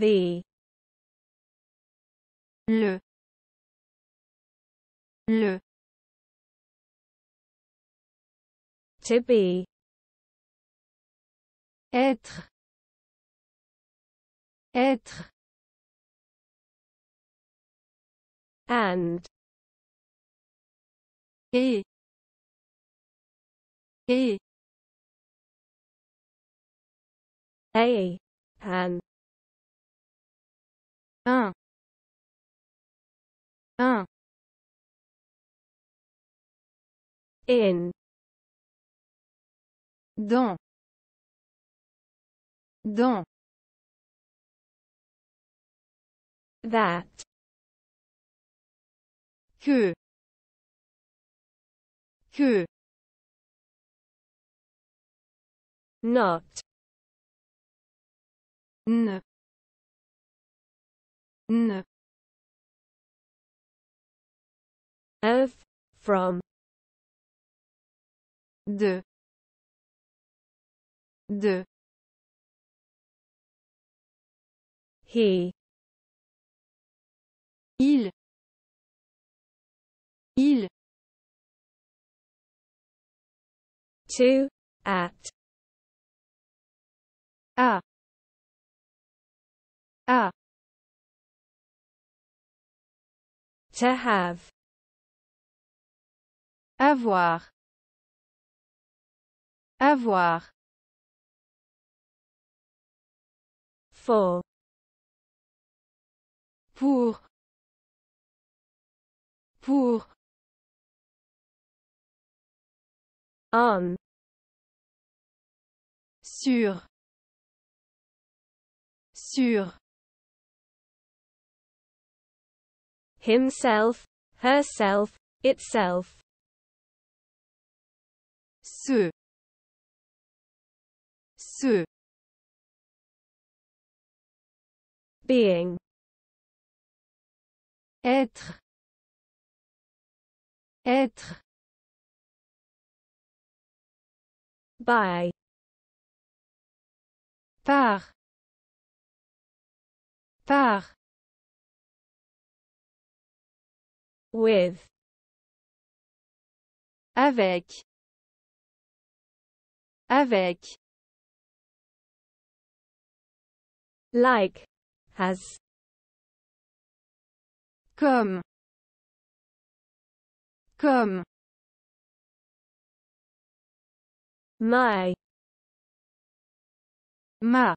the le le to be être être and et et a and un Un. in dans dans that que que not ne N. F. from de de he il il to at a a To have. Avoir. Avoir. For. Pour. Pour. On. Sur. Sur. himself, herself, itself. Se. Se. being, être, être, by, par, par with avec avec like as comme comme my ma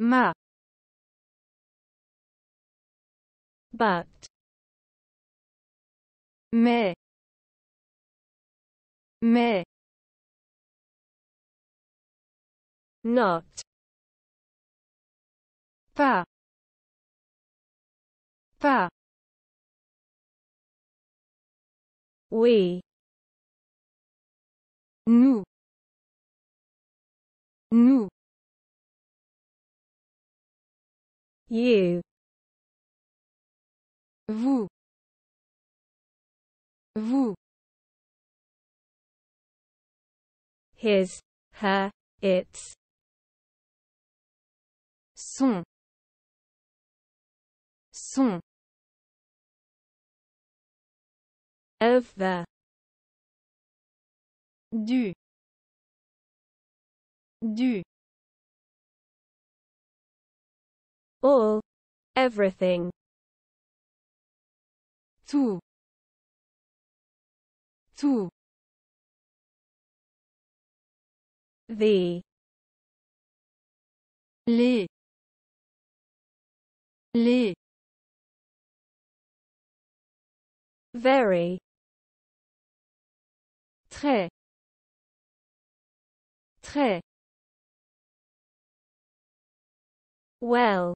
ma but mais mais not pas pas we nous nous you vous vous his her its son son of the du du all everything tout tout the les les very très très well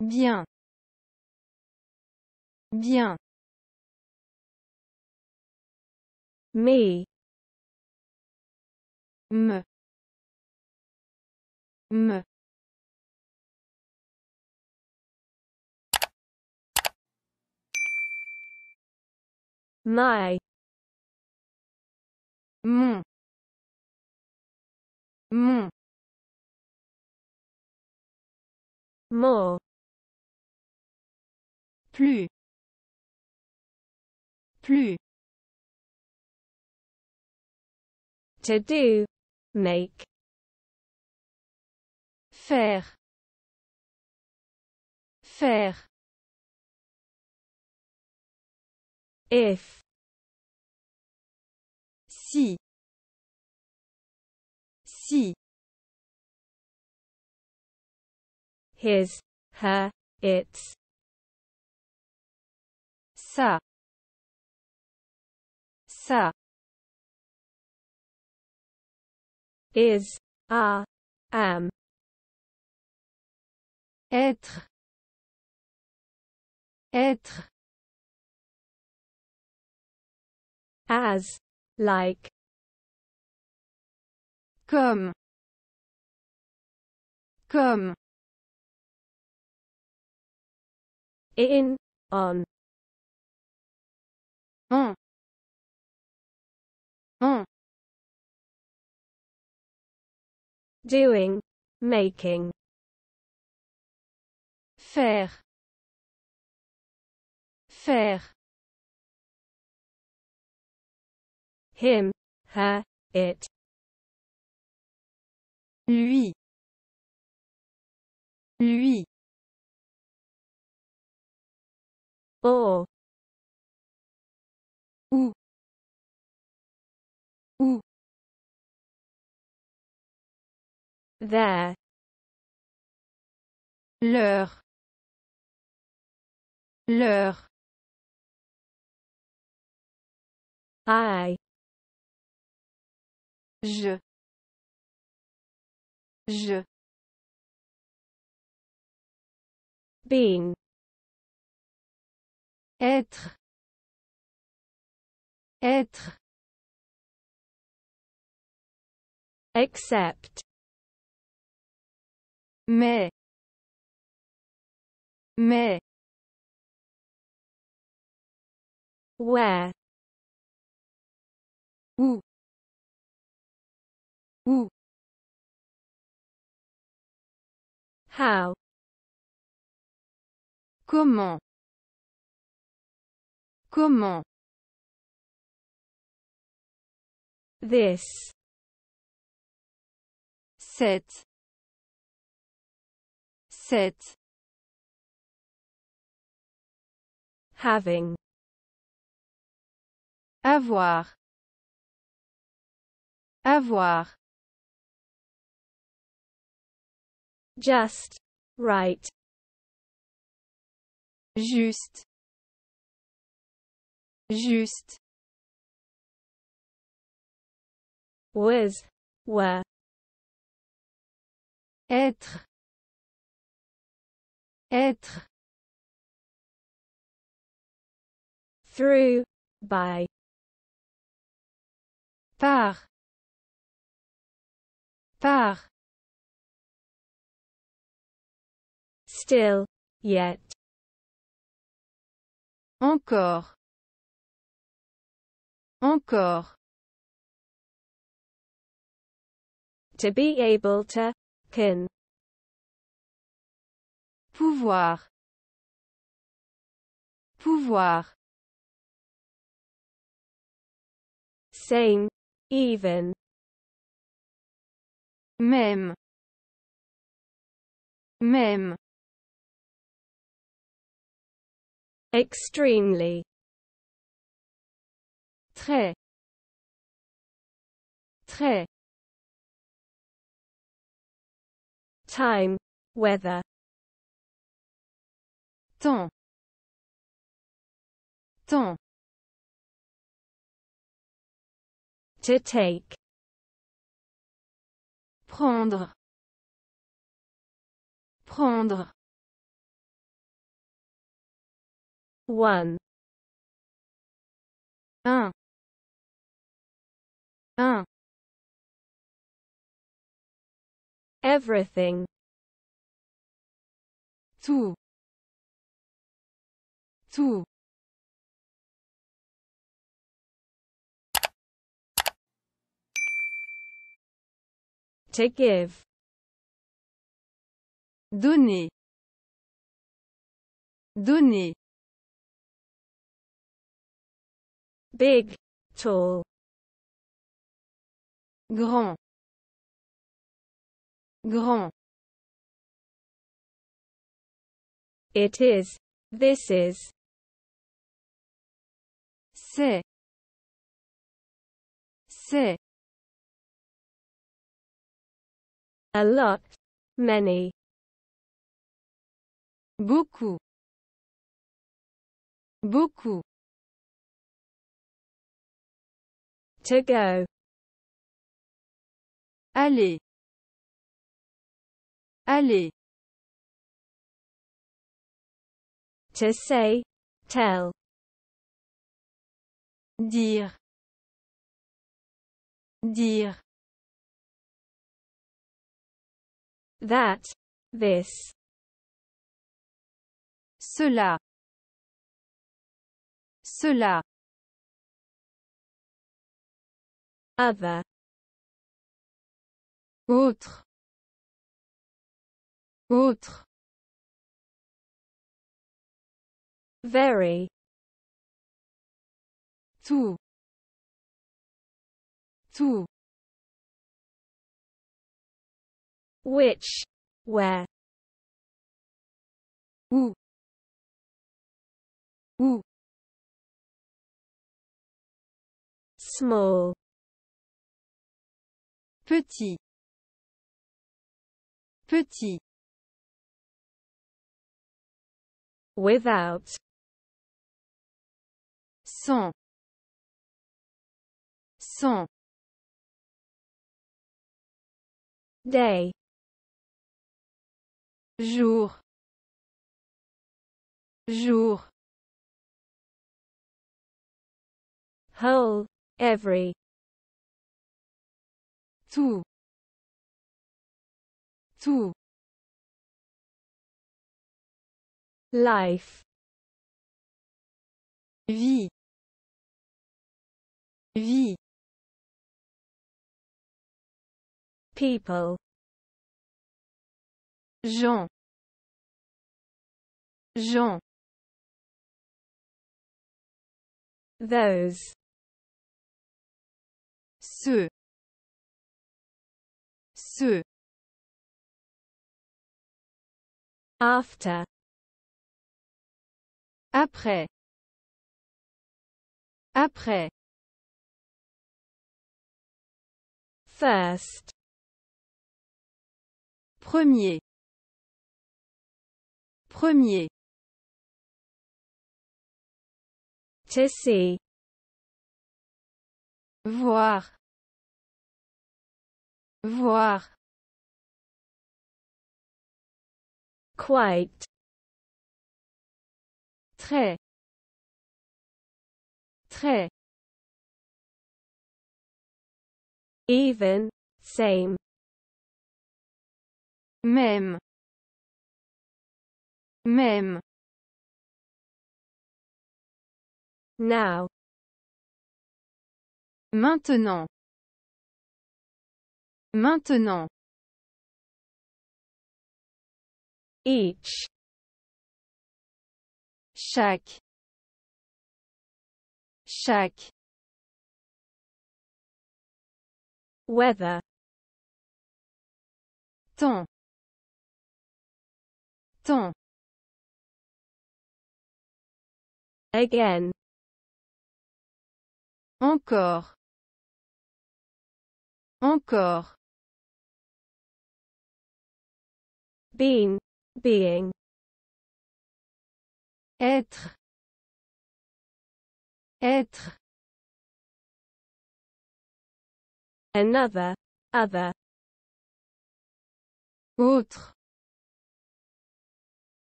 bien bien mais me me my mon mon more plus plus to do make faire faire if si si his her its sa is a am être être as like comme comme in on on on mm. doing, making faire faire him her it lui lui où there leur leur I je je being être être Except. Me. Me. Where. Où. Où. How. Comment. Comment. This. Sit. Sit. having avoir avoir just right juste juste was were Être. Être. Through, by. Par. Par. Still, yet. Encore. Encore. To be able to Pouvoir. Pouvoir. Same. Even. Même. Même. Extremely. Très. Très. time, weather. Temps. Temps. To take. Prendre. Prendre. One. Un. Un. Everything. Zu. Zu. To give. Donner. Donner. Big. Tall. Grand grand. It is. This is. C'est. C'est. A lot. Many. Beaucoup. Beaucoup. To go. Allez. Aller. To say. Tell. Dire. Dire. That. This. Cela. Cela. Other. Autre. Autre. Very. Tout. Tout. Which. Where. Où. Où. Small. Petit. Petit. without sans sans day jour jour whole every tout tout Life. Vie. Vie. People. Jean. Jean. Those. Ceux. Ceux. After. après après first premier premier to voir voir quite très très even same même même now maintenant maintenant each chaque chaque weather temps temps again encore encore being being être. Être. Another. Other. Autre.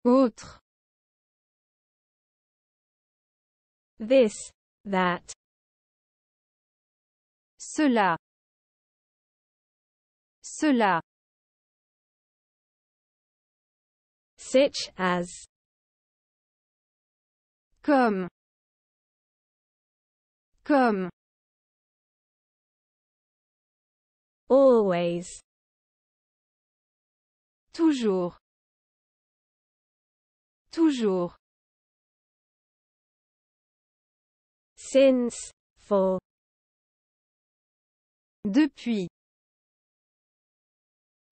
Autre. This. That. Cela. Cela. Such as comme comme always toujours toujours since for depuis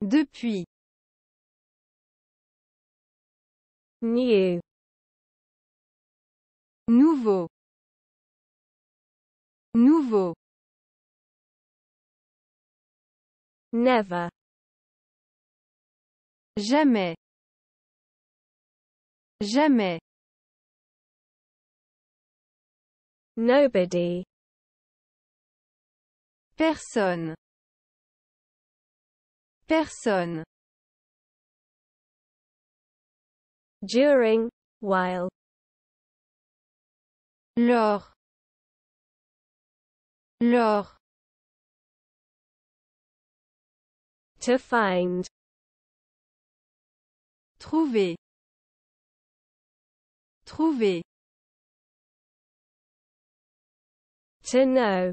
depuis new Nouveau. Nouveau. Never. Jamais. Jamais. Nobody. Personne. Personne. During, while. l'or l'or to find trouver trouver to know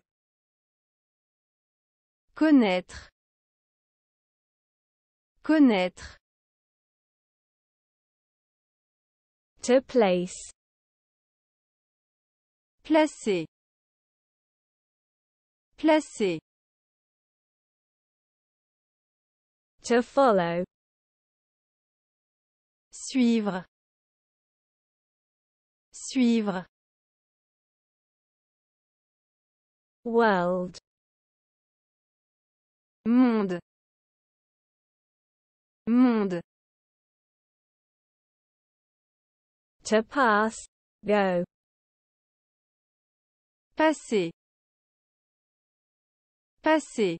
connaître connaître to place Placer. Placer. To follow. Suivre. Suivre. World. Monde. Monde. To pass, go. Passé. Passé.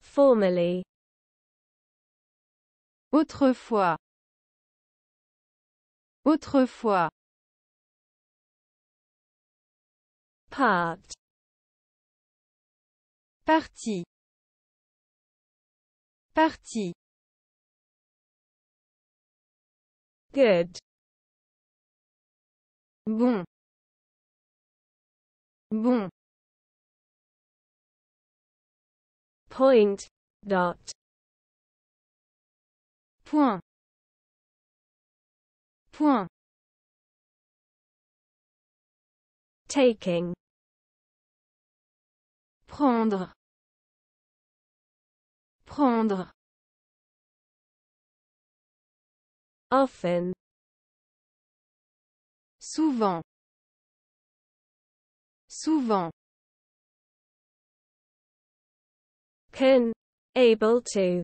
Formerly. Autrefois. Autrefois. Part. Partie. Partie. Good. Bon. Bon. Point. Dot. Point. Point. Taking. Prendre. Prendre. Often. Souvent. Souvent. Can. Able to.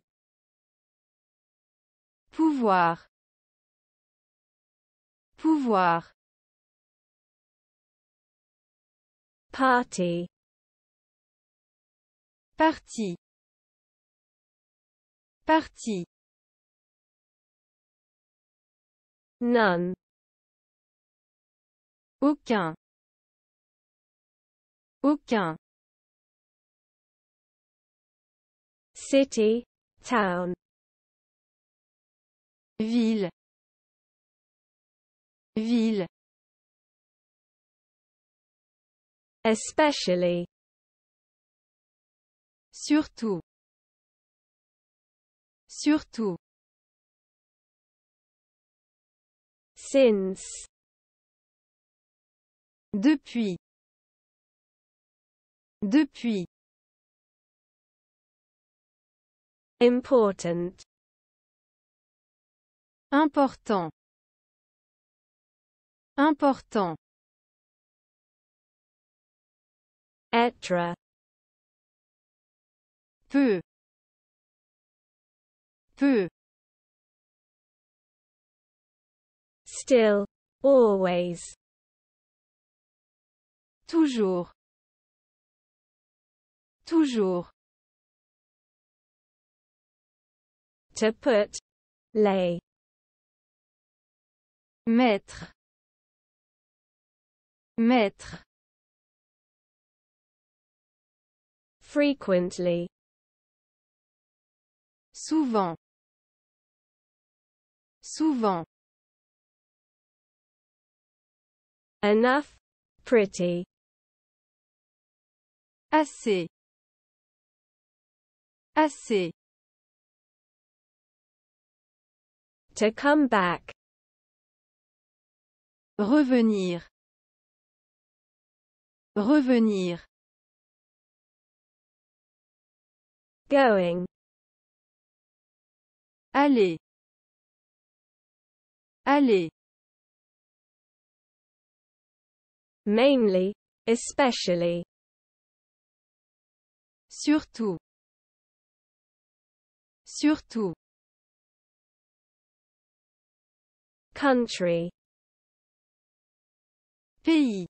Pouvoir. Pouvoir. Party. Parti. Parti. None. Aucun. Aucun. City, town. Ville. Ville. Especially. Surtout. Surtout. Since. Depuis. Depuis. Important. Important. Important. Être. Peu. Peu. Still. Always. Toujours. Toujours. To put. Lay. Mettre. Mettre. Frequently. Souvent. Souvent. Enough. Pretty assez assez to come back revenir revenir going aller aller mainly especially Surtout. Surtout. Country. Pays.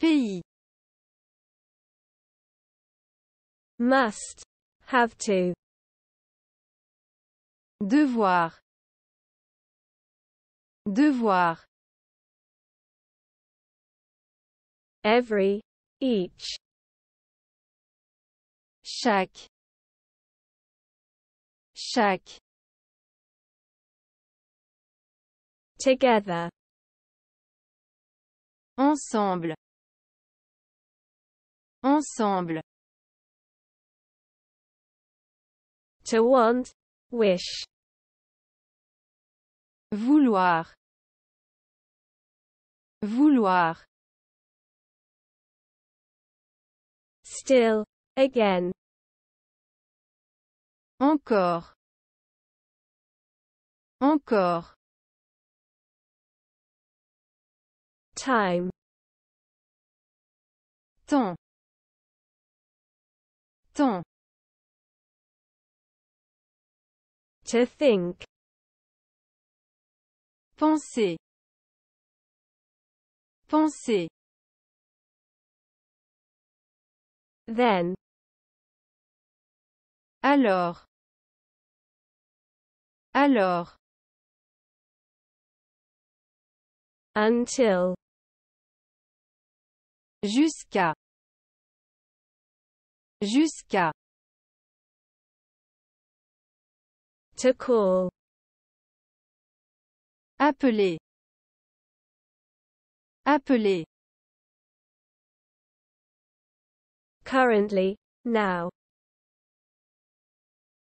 Pays. Must. Have to. Devoir. Devoir. Every. Each chaque chaque together ensemble ensemble to want wish vouloir vouloir still again encore. Encore. Time. Temps. Temps. To think. Penser. Penser. Then. Alors alors until jusqu'à jusqu'à to call appeler appeler currently now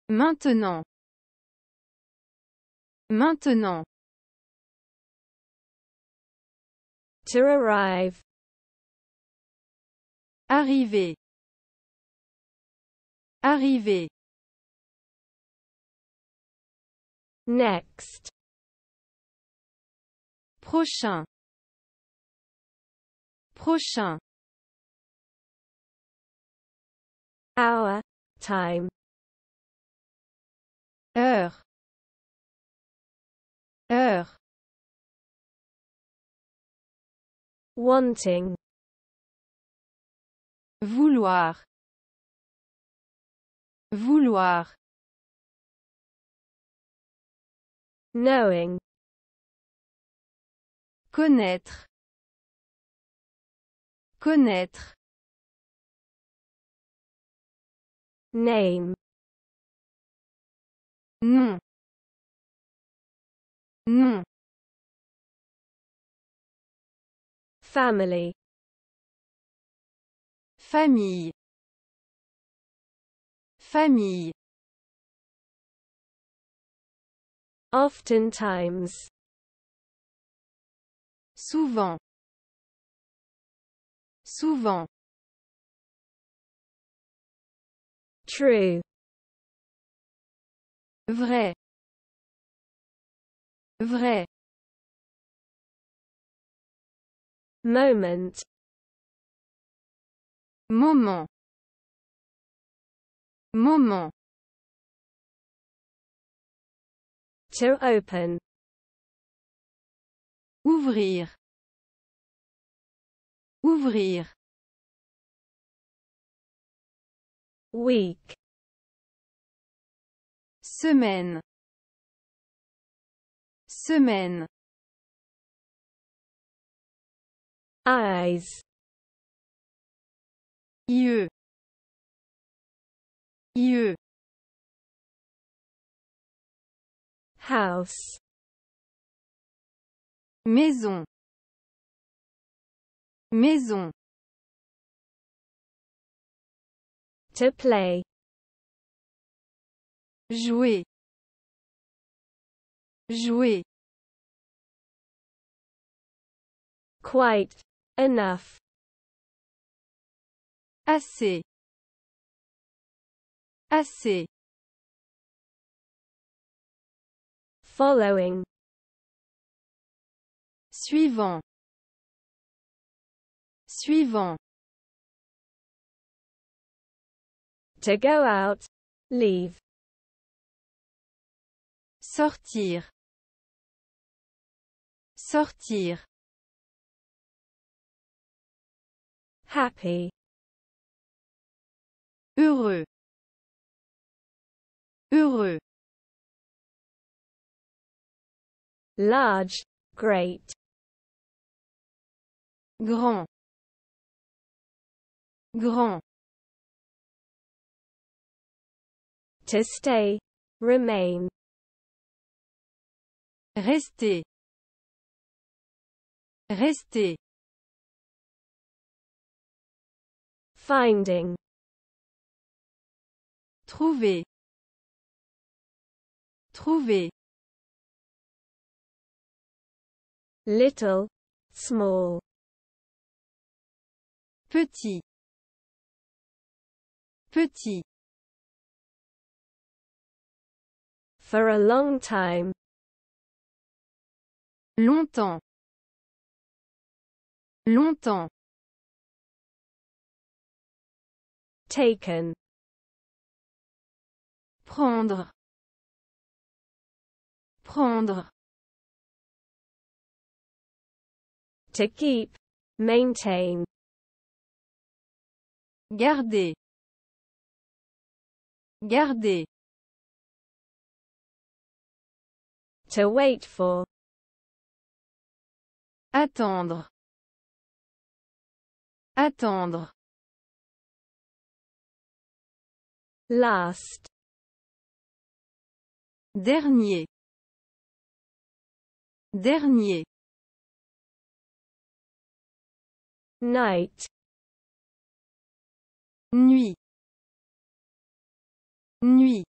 maintenant Maintenant. To arrive. Arriver. Arriver. Next. Prochain. Prochain. Hour. Time. Heure wanting vouloir vouloir knowing connaître connaître name non. Family. Famille. Famille. Oftentimes. Souvent. Souvent. True. Vrai vrai moment moment moment to open ouvrir ouvrir week semaine Semaine. Eyes. Yeux. Yeux. House. Maison. Maison. To play. Jouer. Jouer. quite enough assez assez following suivant suivant to go out leave sortir sortir happy heureux heureux large great grand grand to stay remain rester rester Finding. Trouver. Trouver. Little. Small. Petit. Petit. For a long time. Longtemps. Longtemps. taken prendre prendre to keep maintain garder garder to wait for attendre attendre last dernier dernier night nuit nuit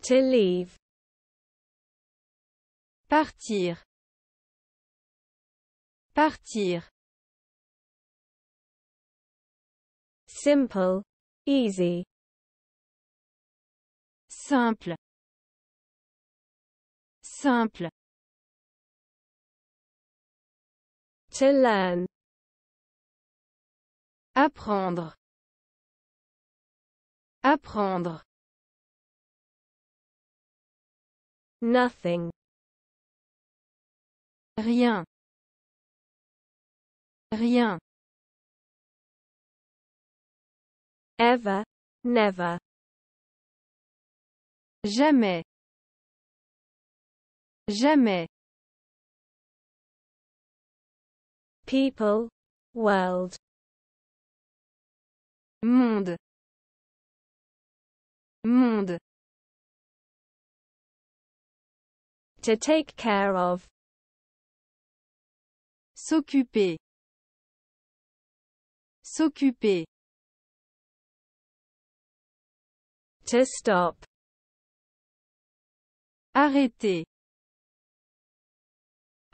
to leave partir partir simple, easy simple simple to learn apprendre apprendre nothing rien rien ever, never. Jamais. Jamais. People, world. Monde. Monde. To take care of. S'occuper. S'occuper. To stop. Arrêter.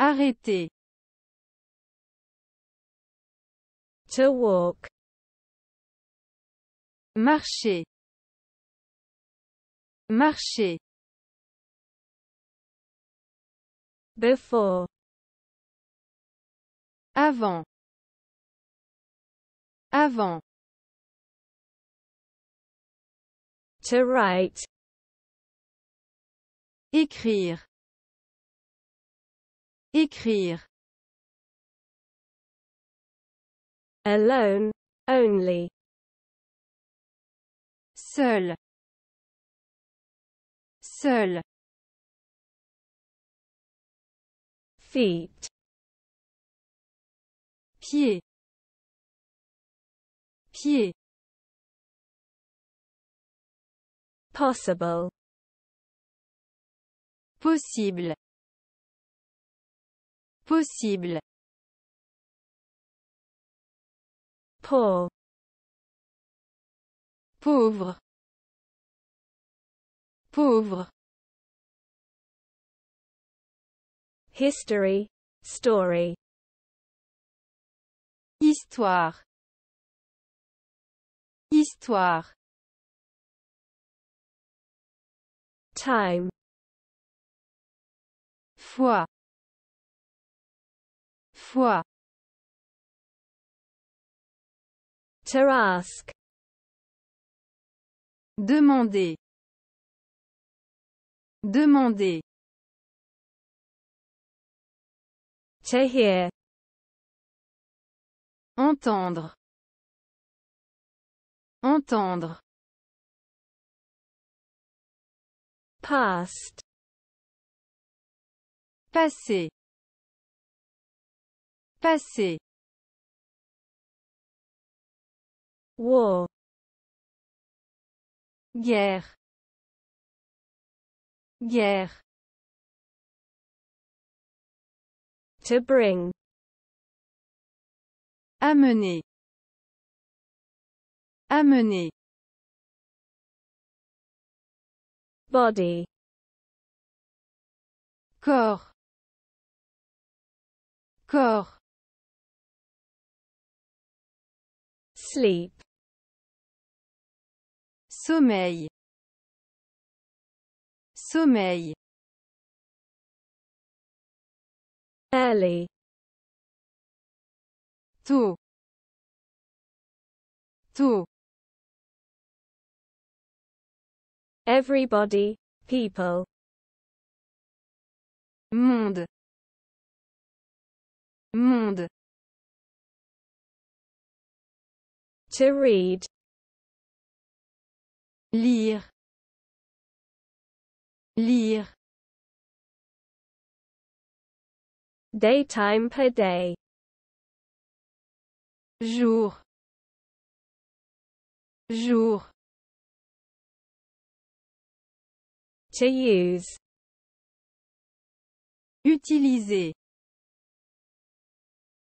Arrêter. To walk. Marcher. Marcher. Before. Avant. Avant. To write. Écrire. Écrire. Alone, only. Seul. Seul. Feet. Pied. Pied. Possible. Possible. Possible. Poor. Pauvre. Pauvre. History. Story. Histoire. Histoire. time fois fois to ask demander demander entendre entendre past passé passé war guerre guerre to bring amener amener body corps corps sleep sommeil sommeil early tôt tôt Everybody, people. Monde. Monde. To read. Lire. Lire. Daytime per day. Jour. Jour. Utiliser.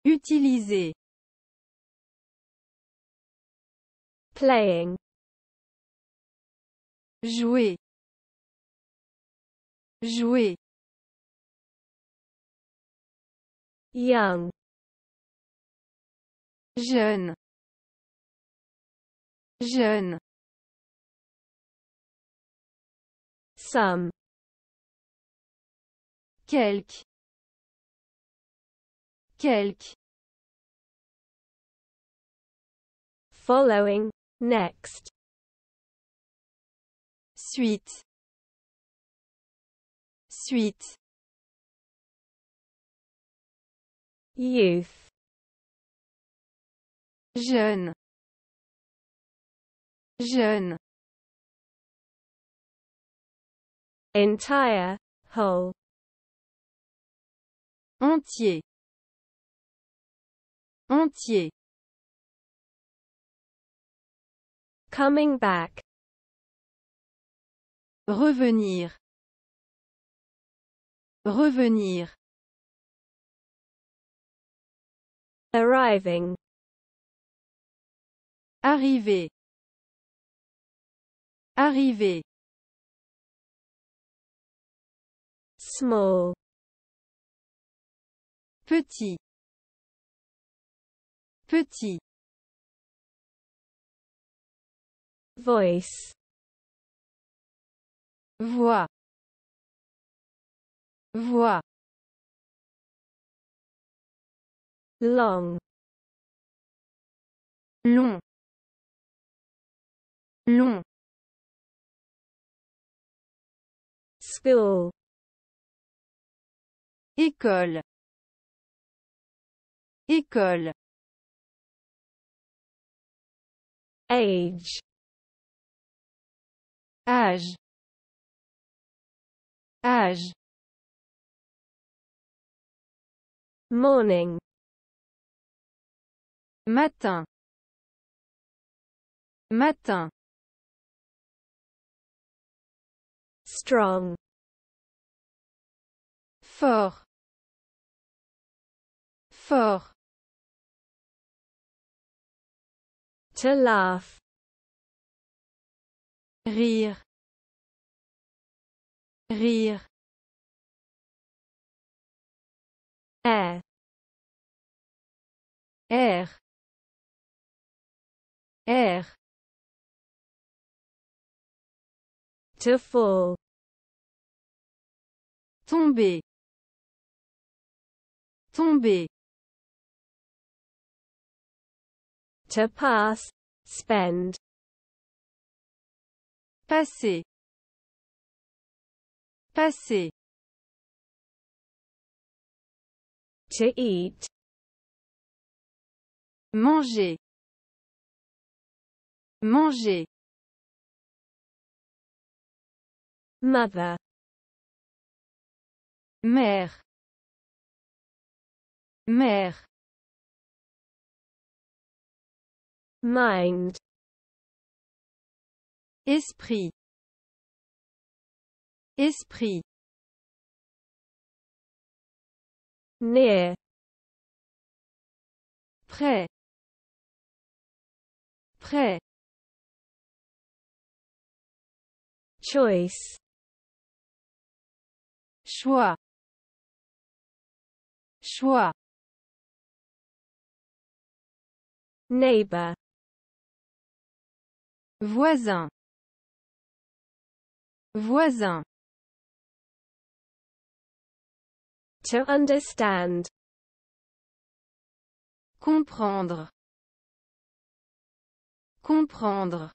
Utiliser. Playing. Jouer. Jouer. Young. Jeune. Jeune. Some. quelques quelques, Following. Next. Suite. Suite. Youth. Jeune. Jeune. entire, whole entier entier coming back revenir revenir arriving arriver arriver small petit petit voice voix voix long long long school École. École. Age. Âge. Âge. Morning. Matin. Matin. Strong. Fort fort. To laugh. Rire. Rire. Air. Air. Air. To fall. Tomber. Tomber. to pass, spend. passé, passé, To eat. Manger. Manger. Mother. Mère. Mère. mind esprit esprit near près près choice choix choix neighbor voisin voisin to understand comprendre comprendre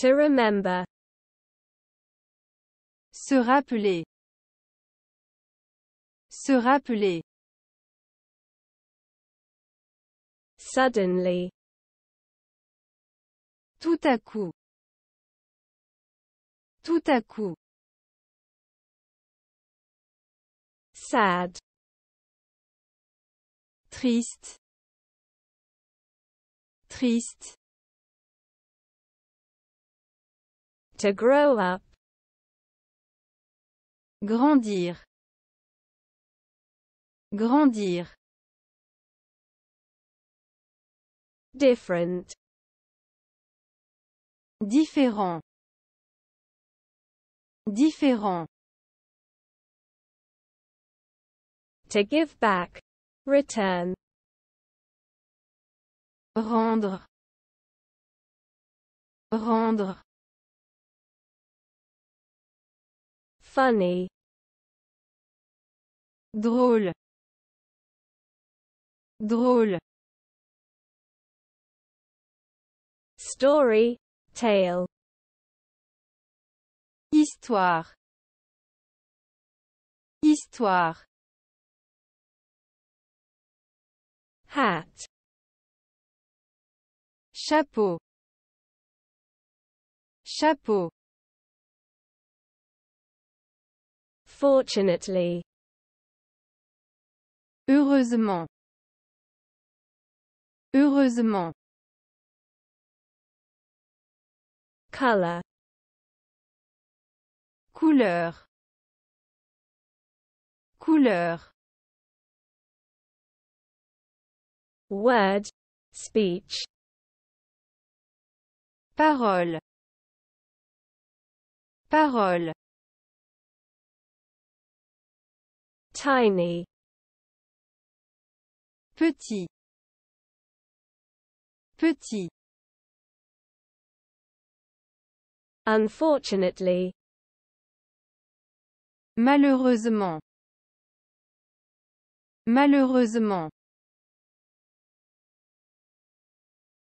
to remember se rappeler se rappeler suddenly tout à coup. Tout à coup. Sad. Triste. Triste. To grow up. Grandir. Grandir. Different. Différent. Différent. To give back. Return. Rendre. Rendre. Funny. Drôle. Drôle. Story. Tale Histoire Histoire Hat Chapeau Chapeau Fortunately Heureusement Heureusement color couleur couleur word speech parole parole tiny petit petit Unfortunately. Malheureusement. Malheureusement.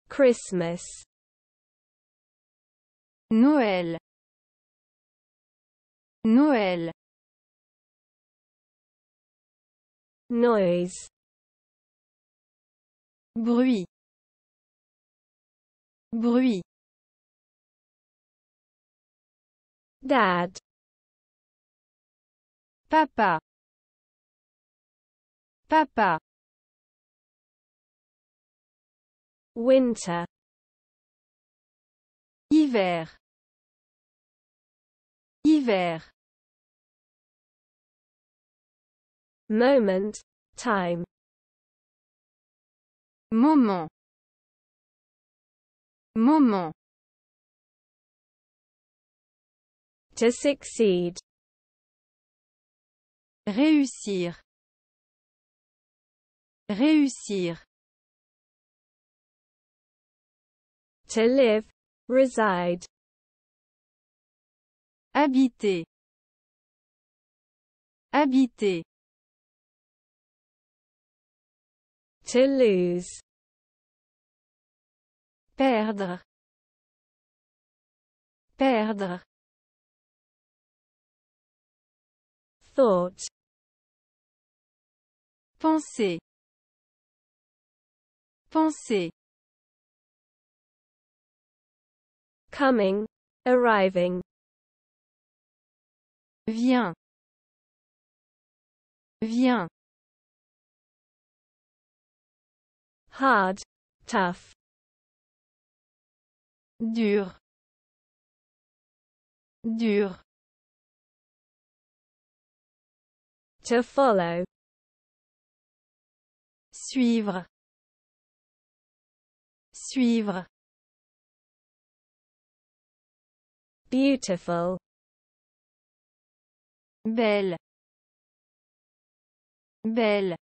Christmas. Noël. Noël. Noise. Bruit. Bruit. Papa. Papa. Winter. Hiver. Hiver. Moment. Time. Moment. Moment. To succeed. Réussir. Réussir. To live, reside. Habiter. Habiter. To lose. Perdre. Perdre. thought penser penser coming arriving viens viens hard tough dur dur To follow. Suivre. Suivre. Beautiful. Belle. Belle.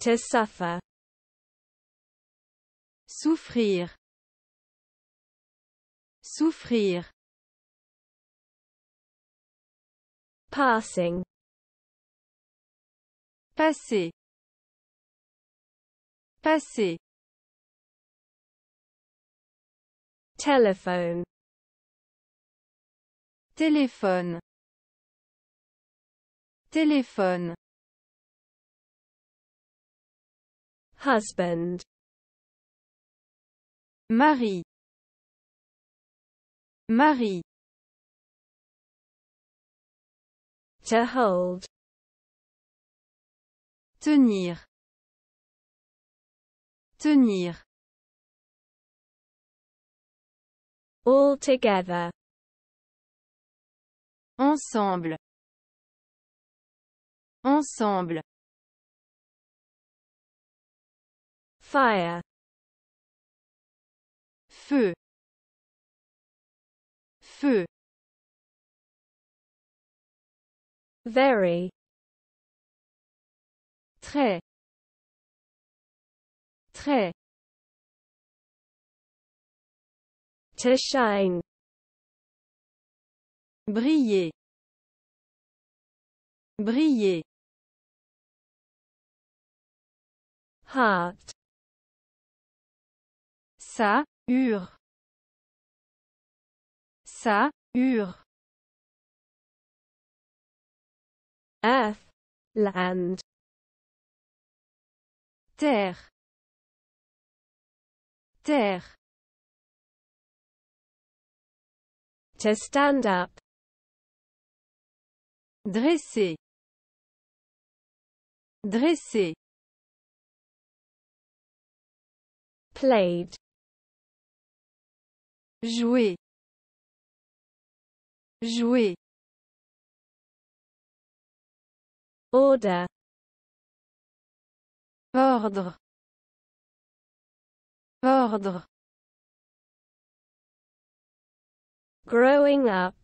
To suffer. Souffrir. Souffrir. Passing. Passer. Passer. Téléphone. Téléphone. Téléphone. Husband. Marie. Marie. To hold. Tenir. Tenir. All together. Ensemble. Ensemble. Fire. Feu. Feu. very très très to shine briller briller heart ça hur ça hur earth, land, terre, terre, to stand up, dresser, dresser, played, jouer, jouer, Order Ordre Ordre Growing up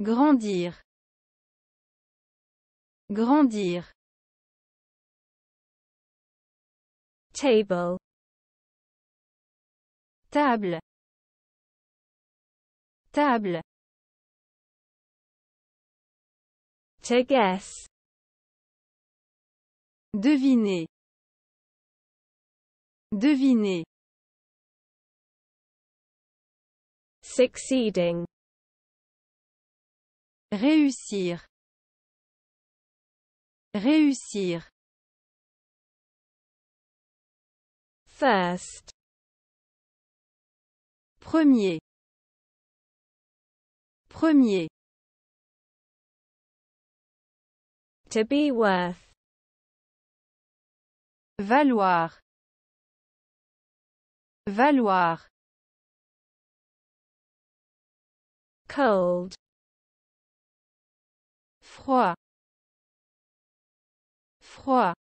Grandir Grandir Table Table Table To guess. Deviner. Deviner. Succeeding. Réussir. Réussir. First. Premier. Premier. to be worth. Valoir. Valoir. Cold. Froid. Froid.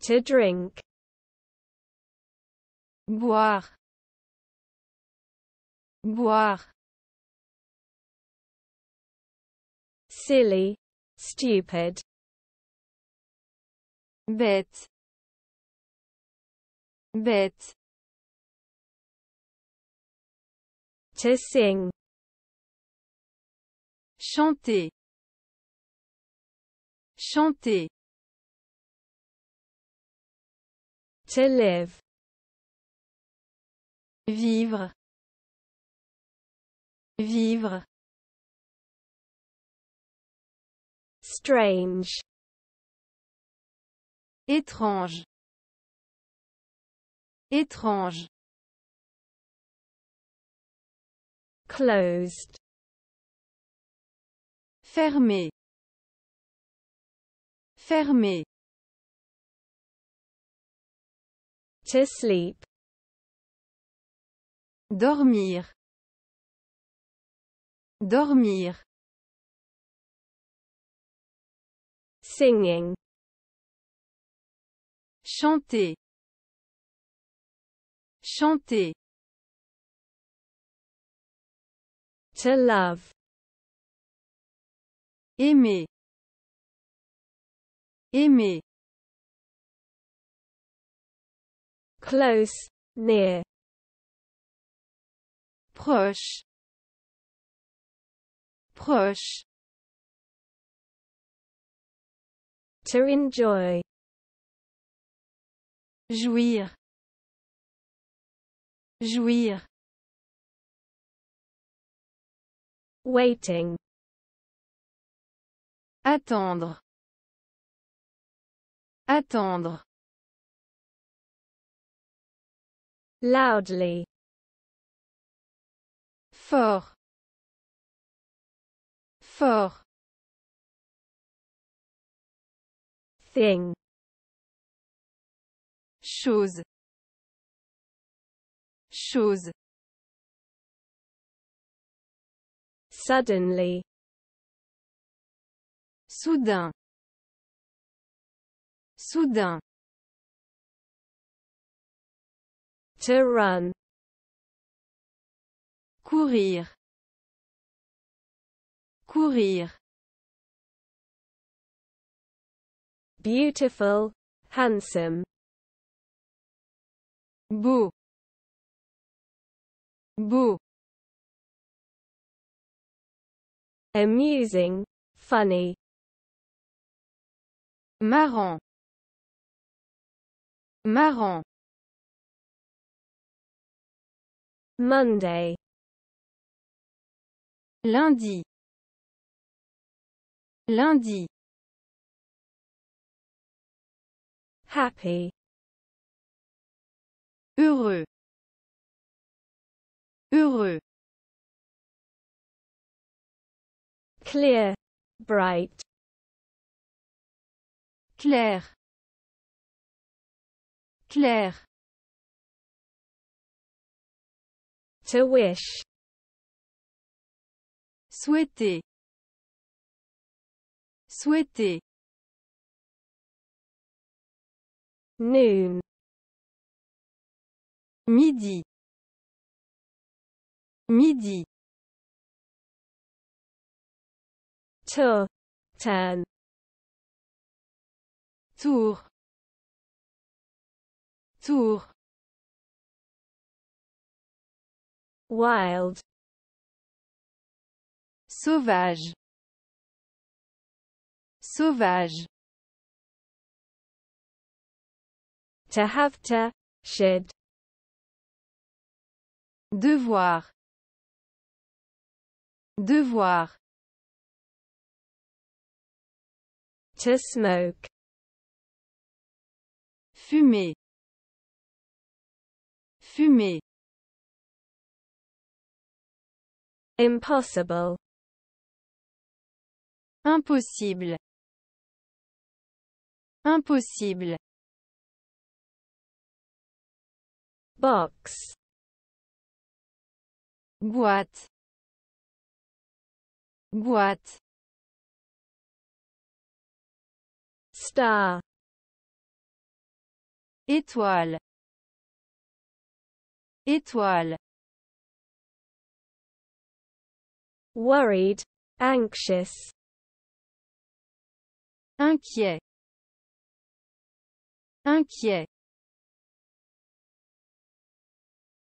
To drink. Boire. Boire. silly, stupid. Bête, bête. To sing. Chanter. Chanter. To live. Vivre. Vivre. Strange. Étrange. Étrange. Closed. Fermé. Fermé. To sleep. Dormir. Dormir. Singing. Chanter. Chanter. To love. Aimer. Aimer. Close, near. Proche. Proche. to enjoy. Jouir. Jouir. Waiting. Attendre. Attendre. Loudly. Fort. Fort. thing chose chose suddenly soudain soudain to run courir courir beautiful, handsome. Bu Bu Amusing, funny. Marrant, marrant. Monday. Lundi. Lundi. happy heureux heureux clear bright clair clair to wish souhaiter souhaiter noon midi midi tour tour tour wild sauvage sauvage to have to, Devoir. Devoir. To smoke. Fumer. Fumer. Impossible. Impossible. Impossible. box boîte boîte star étoile étoile worried anxious inquiet inquiet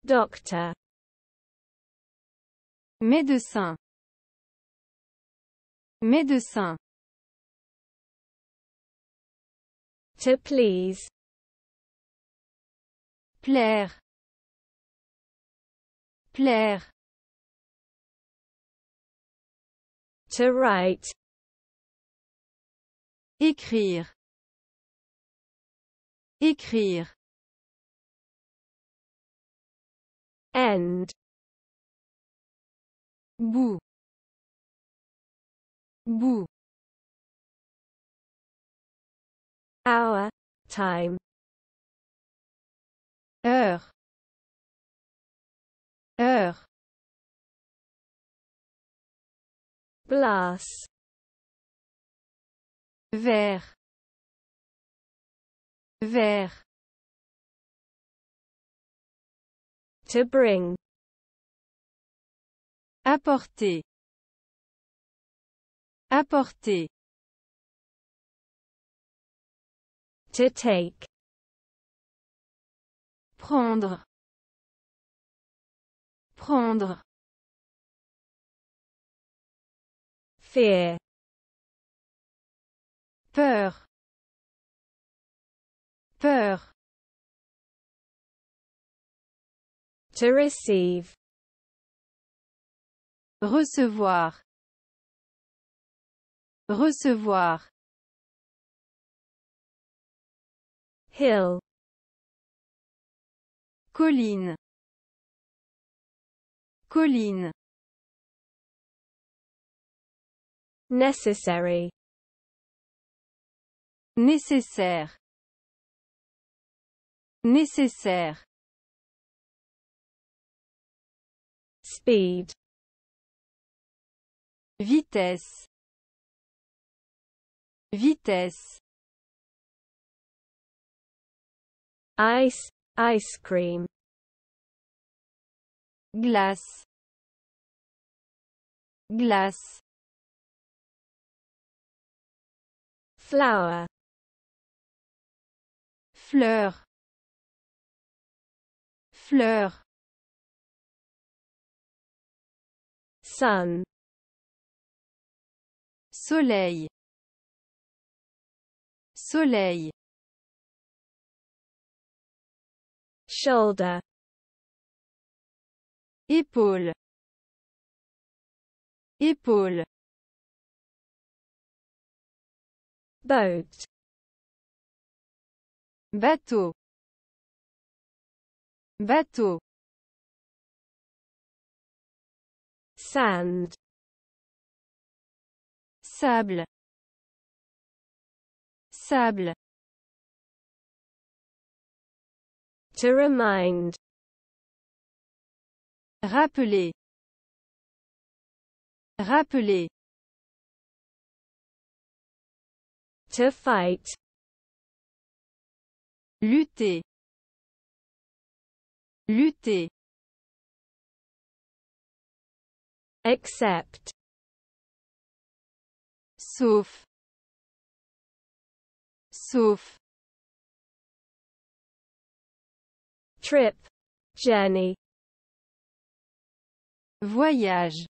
Docteur. Médecin. Médecin. To please. Plaire. Plaire. To write. Écrire. Écrire. end goût goût hour time heure heure glace verre verre to bring apporter apporter to take prendre prendre fear peur peur Recevoir. Recevoir. Hill. Colline. Colline. Necessary. Nécessaire. Nécessaire. speed vitesse vitesse ice ice cream glace glace flower fleur fleur Sun Soleil Soleil Shoulder Épaule Épaule Boat Bateau Bateau sand sable sable to remind rappeler rappeler to fight lutter lutter except sauf sauf trip journey voyage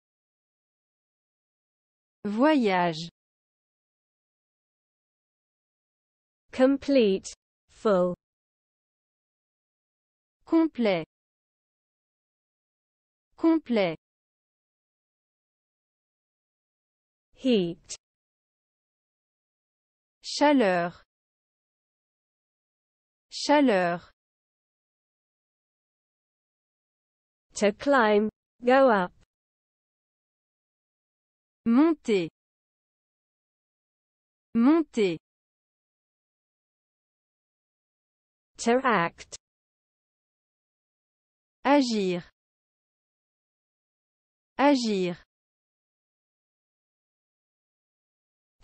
voyage complete full complet complet heat chaleur chaleur to climb go up monter monter to act agir agir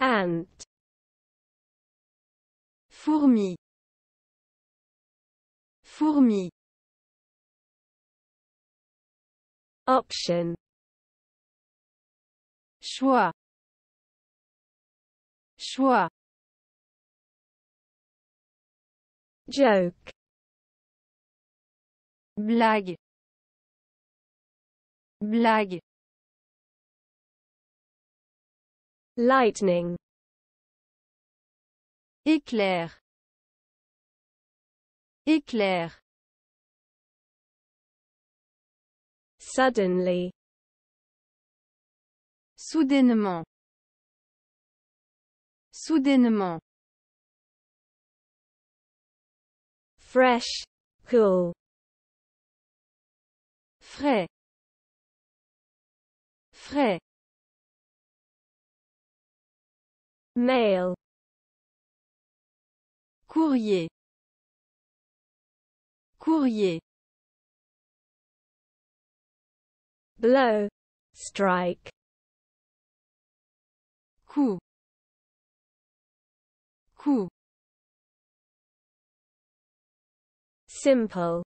Ant. Fourmi. Fourmi. Option. Choix. Choix. Joke. Blague. Blague. Lightning. Éclair. Éclair. Suddenly. Soudainement. Soudainement. Fresh. Cool. Frais. Frais. Mail. Courrier. Courrier. Blow. Strike. Coup. Coup. Simple.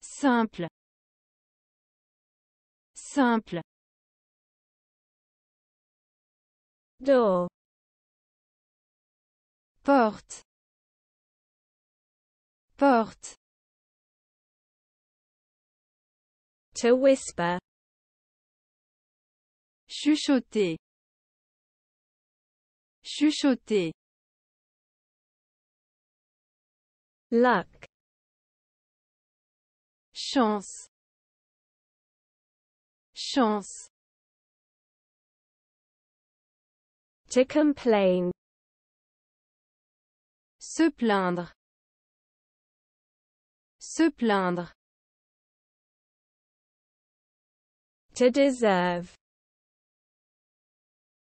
Simple. Simple. door porte porte to whisper chuchoter chuchoter luck chance chance To complain. Se plaindre. Se plaindre. To deserve.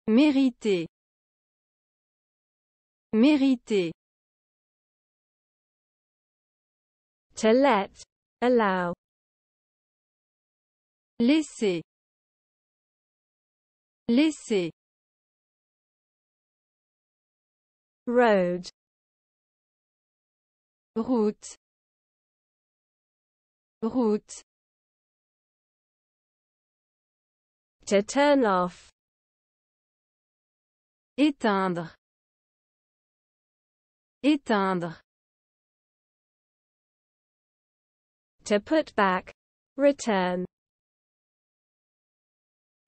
Mériter. Mériter. To let. Allow. Laisser. Laisser. road route route to turn off éteindre éteindre to put back return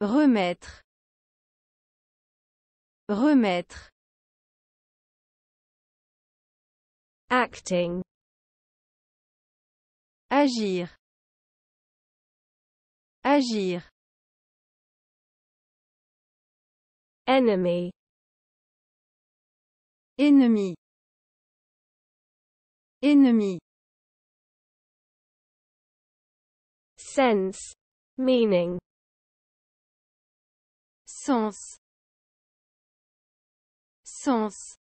remettre remettre acting agir agir Enemy. ennemi ennemi sense meaning sens sens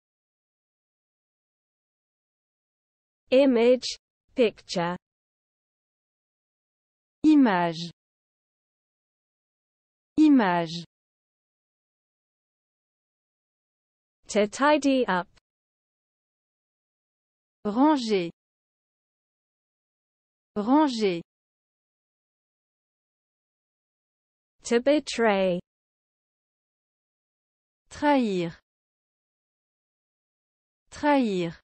image, picture. Image. Image. To tidy up. Ranger. Ranger. To betray. Trahir. Trahir.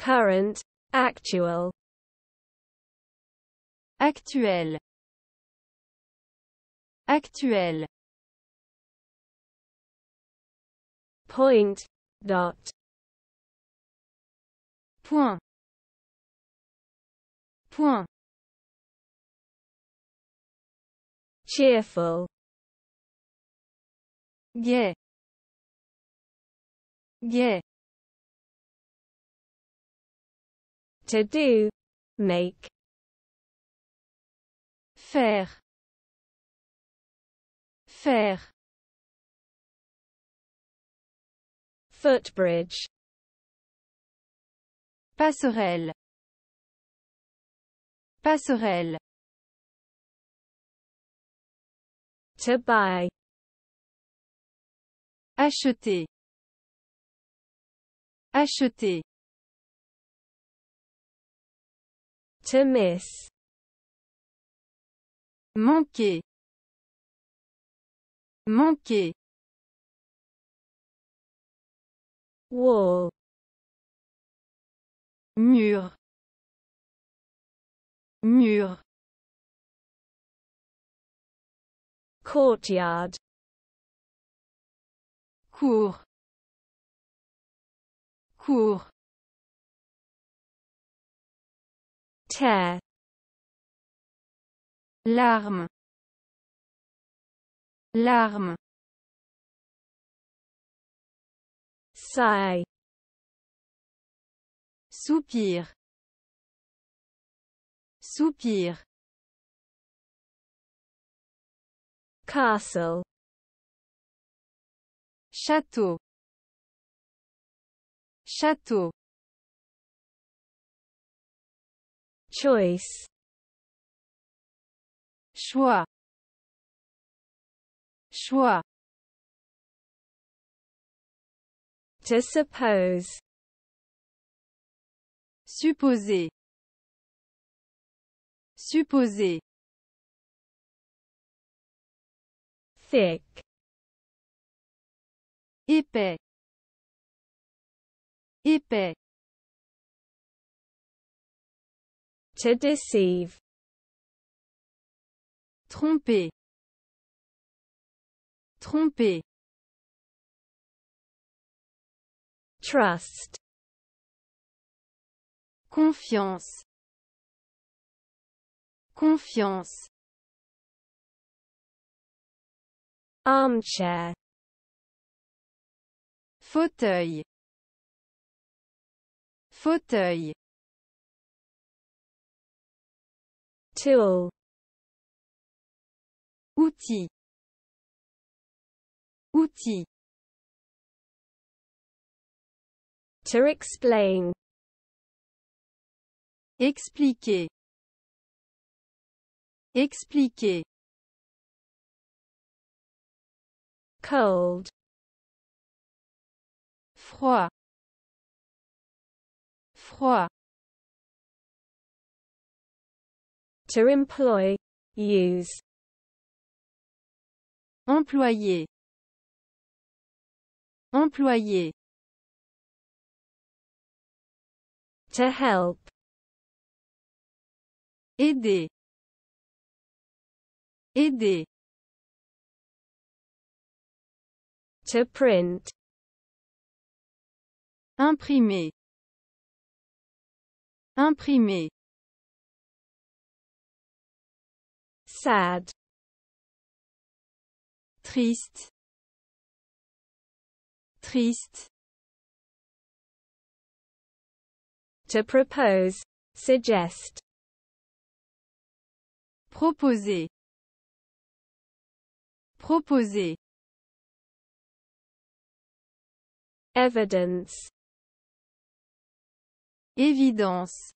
current, actual actuel actuel point dot point point cheerful yeah yeah to do, make faire faire footbridge passerelle passerelle to buy acheter acheter To miss. Manquer. Manquer. Wall. Mur. Mur. Courtyard. Cour. Cour. Terre. larme larme sigh soupir soupir castle château château choice choix choix to suppose supposer supposer thick épais épais to deceive. Tromper. Tromper. Trust. Confiance. Confiance. Armchair. Fauteuil. Fauteuil. Tool Outil Outil To explain Expliquer Expliquer Cold Froid Froid to employ, use. Employé. Employé. To help. Aider. Aider. To print. Imprimer. Imprimer. sad triste triste to propose suggest proposer proposer evidence évidence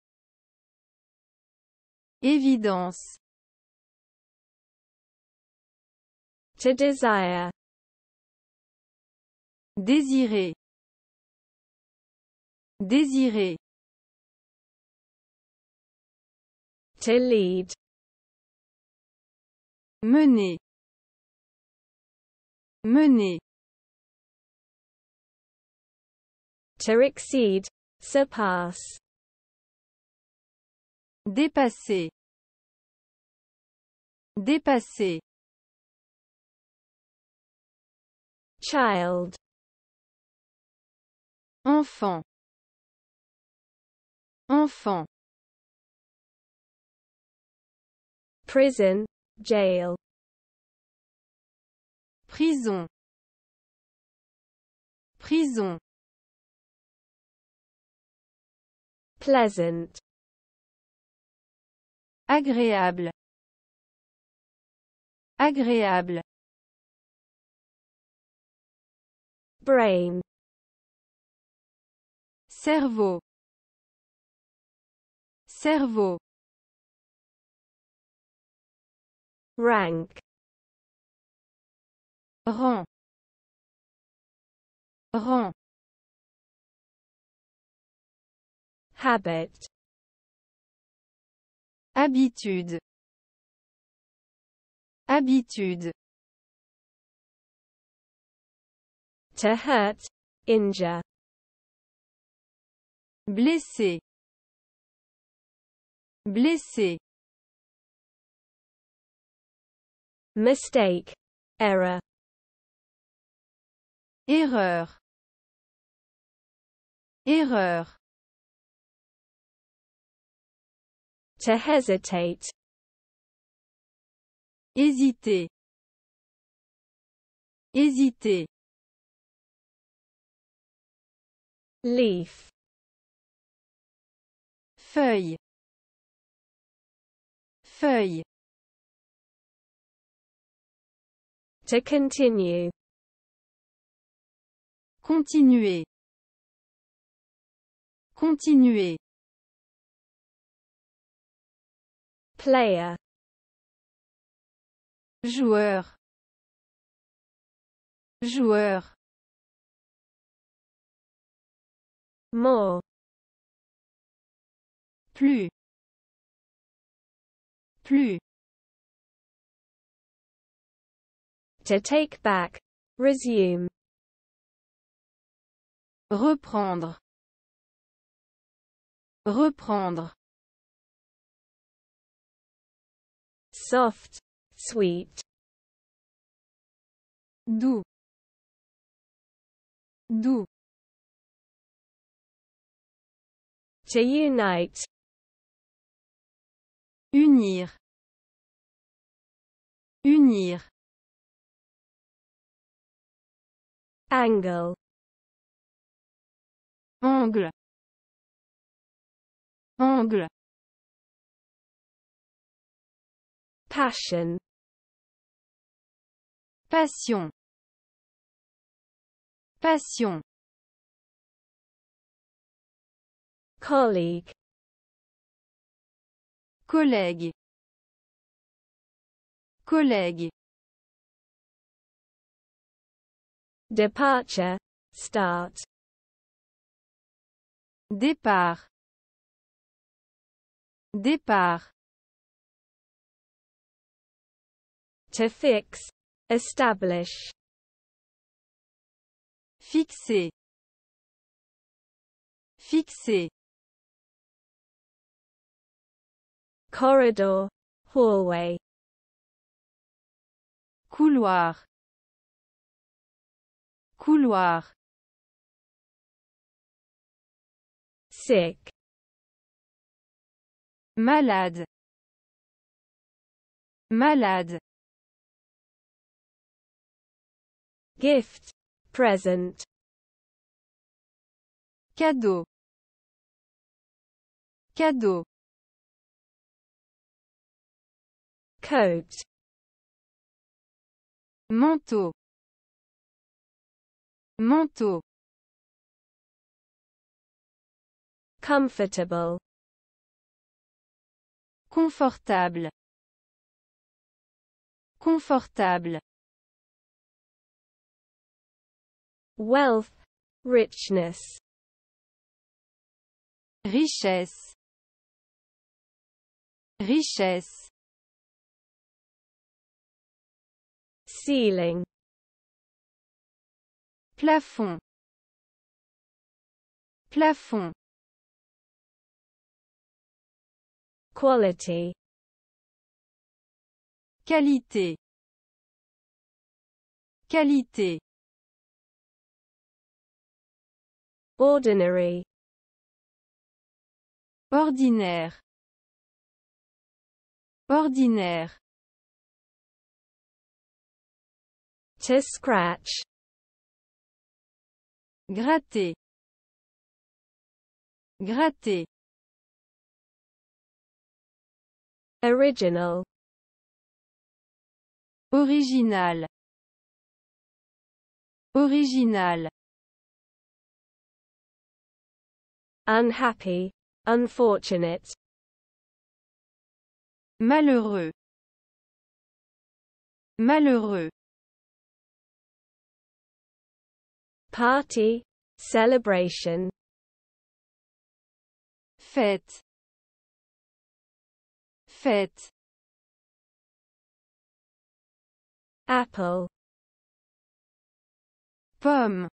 évidence to desire. Désirer. Désirer. To lead. Mener. Mener. To exceed. Surpass. Dépasser. Dépasser. Child Enfant Enfant Prison Jail Prison Prison Pleasant Agréable Agréable brain cerveau cerveau rank rang rang habit habitude habitude to hurt, injure. Blessé. Blessé. Mistake. Error. Erreur. Erreur. To hesitate. Hésiter. Hésiter. leaf feuille feuille to continue continuer continuer player joueur joueur more plus plus to take back resume reprendre reprendre soft sweet doux doux Unir Unir Angle Angle Angle Passion Passion Passion Colleague. Collègue. Collègue. Departure. Start. Départ. Départ. To fix. Establish. Fixer. Fixer. corridor, hallway. Couloir. Couloir. Sick. Malade. Malade. Gift. Present. Cadeau. Cadeau. coat manteau manteau comfortable confortable confortable wealth richness richesse richesse ceiling plafond plafond quality qualité qualité ordinary ordinaire ordinaire To scratch. Gratter. Gratter. Original. Original. Original. Unhappy. Unfortunate. Malheureux. Malheureux. party, celebration Fit. Fit. Apple Pomme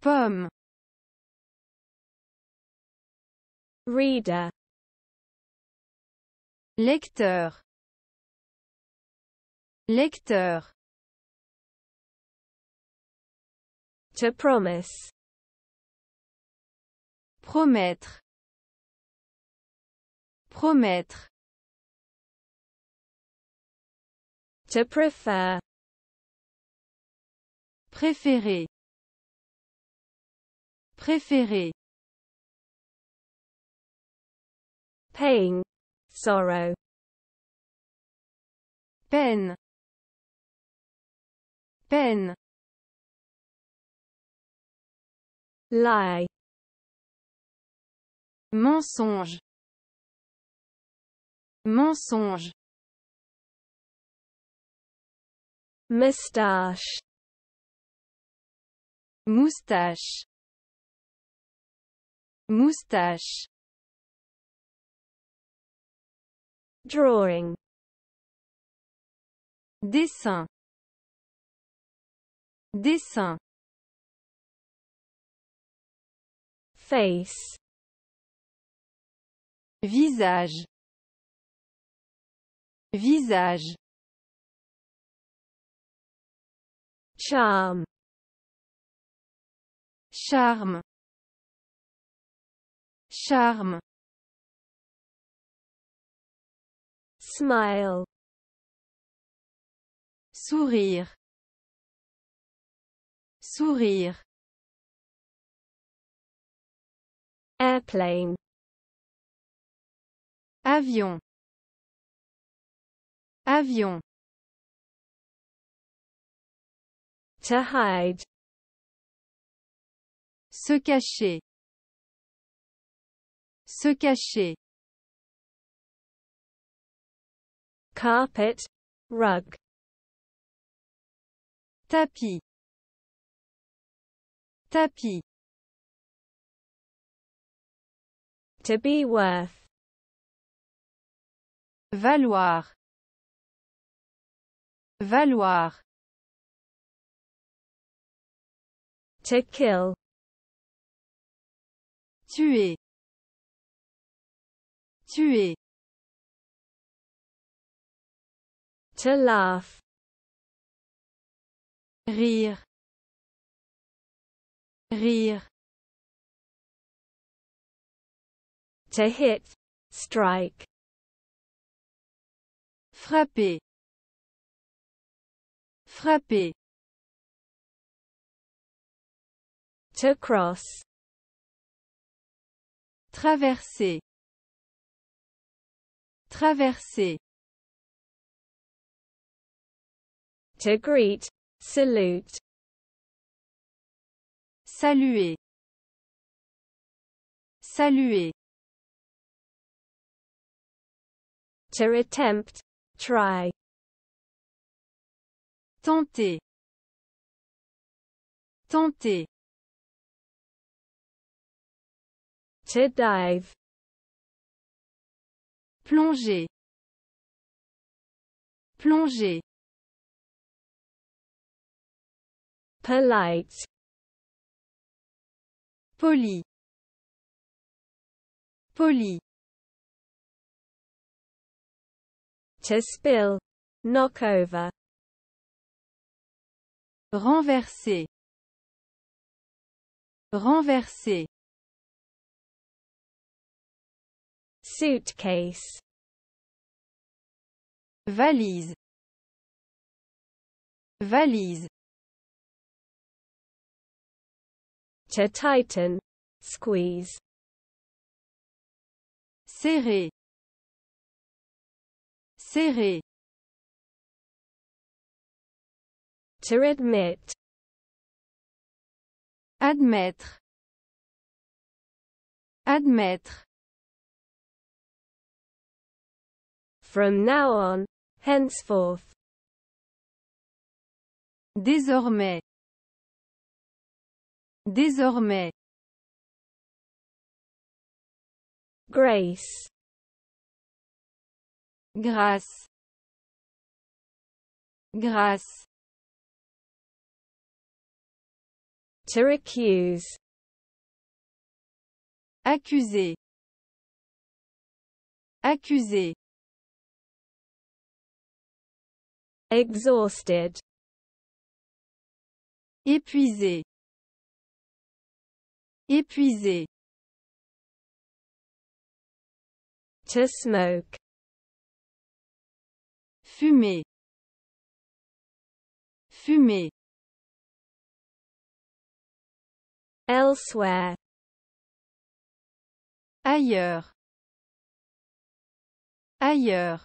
Pomme Reader Lecteur Lecteur to promise. Promettre. Promettre. To prefer. Préférer. Préférer. Pain. Sorrow. Peine. Peine. Lie. Mensonge. Mensonge. Moustache. Moustache. Moustache. Drawing. Dessin. Dessin. Face. Visage. Visage. Charme. Charme. Charme. Smile. Sourire. Sourire. Airplane Avion Avion To hide Se cacher Se cacher Carpet Rug Tapis Tapis To be worth. Valoir. Valoir. To kill. Tuer. Tuer. To laugh. Rire. Rire. To hit. Strike. Frapper. Frapper. To cross. Traverser. Traverser. To greet. Salute. Saluer. Saluer. to attempt, try. Tenter. Tenter. To dive. Plonger. Plonger. Polite. Poli. Poli. To spill. Knock over. Renverser. Renverser. Suitcase. Valise. Valise. To tighten. Squeeze. Serrer serré to admit admettre admettre from now on henceforth désormais désormais grace grâce grâce to accuse Accusé. Accusé. exhausted épuisé épuisé to smoke Fumer. Fumer. Elsewhere. Ailleurs. Ailleurs.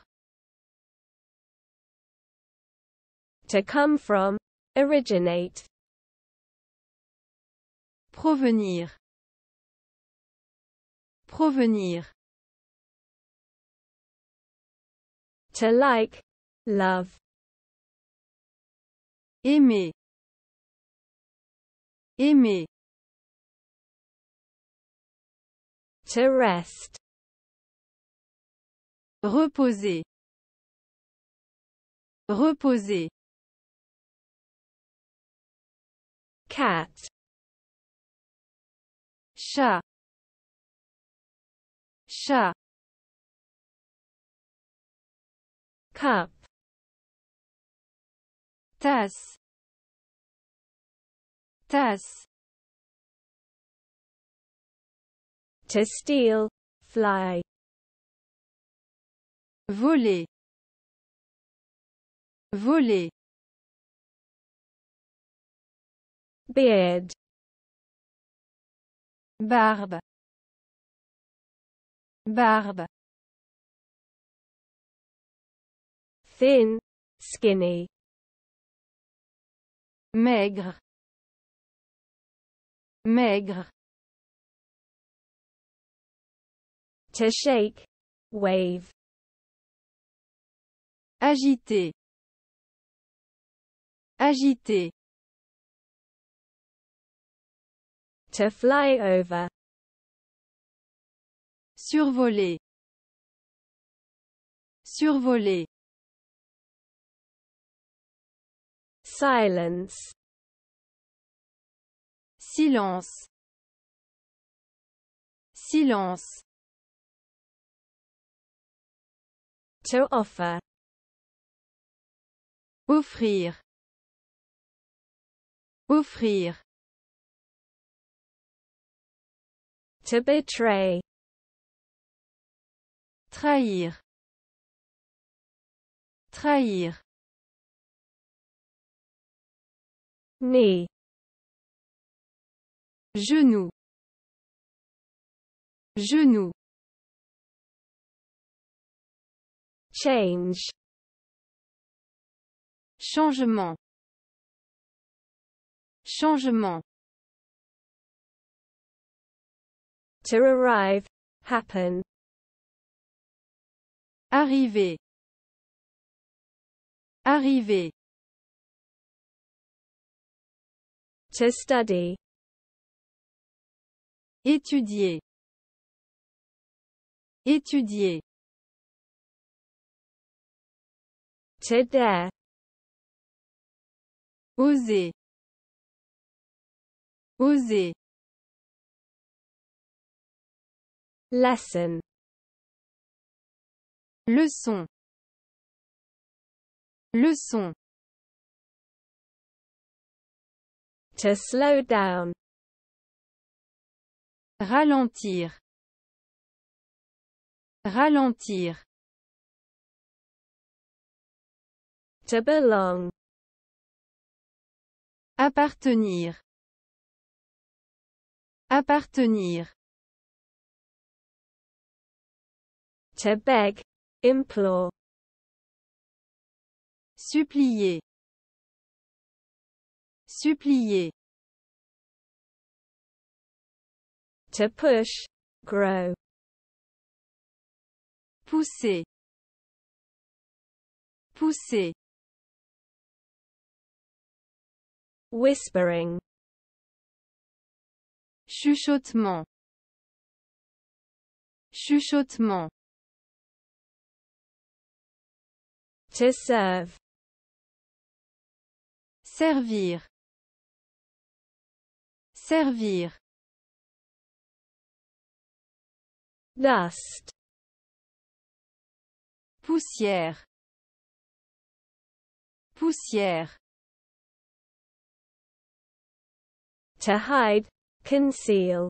To come from, originate. Provenir. Provenir. To like, love aimer aimer to rest reposer reposer cat chat chat cup Thus Thus To steal, fly Voler Voler Beard Barbe Barbe Thin, skinny maigre maigre to shake wave Agiter. Agiter. to fly over survoler survoler Silence. Silence. Silence. To offer. Offrir. Offrir. To betray. Trahir. Trahir. genou genou change changement changement to arrive happen arriver arriver To study. Étudier. Étudier. To dare. Oser. Oser. Lesson. Leçon. Leçon. To slow down. Ralentir. Ralentir. To belong. Appartenir. Appartenir. To beg. Implore. Supplier supplier to push, grow pousser pousser whispering chuchotement chuchotement to serve servir Servir. Dust. Poussière. Poussière. To hide, conceal.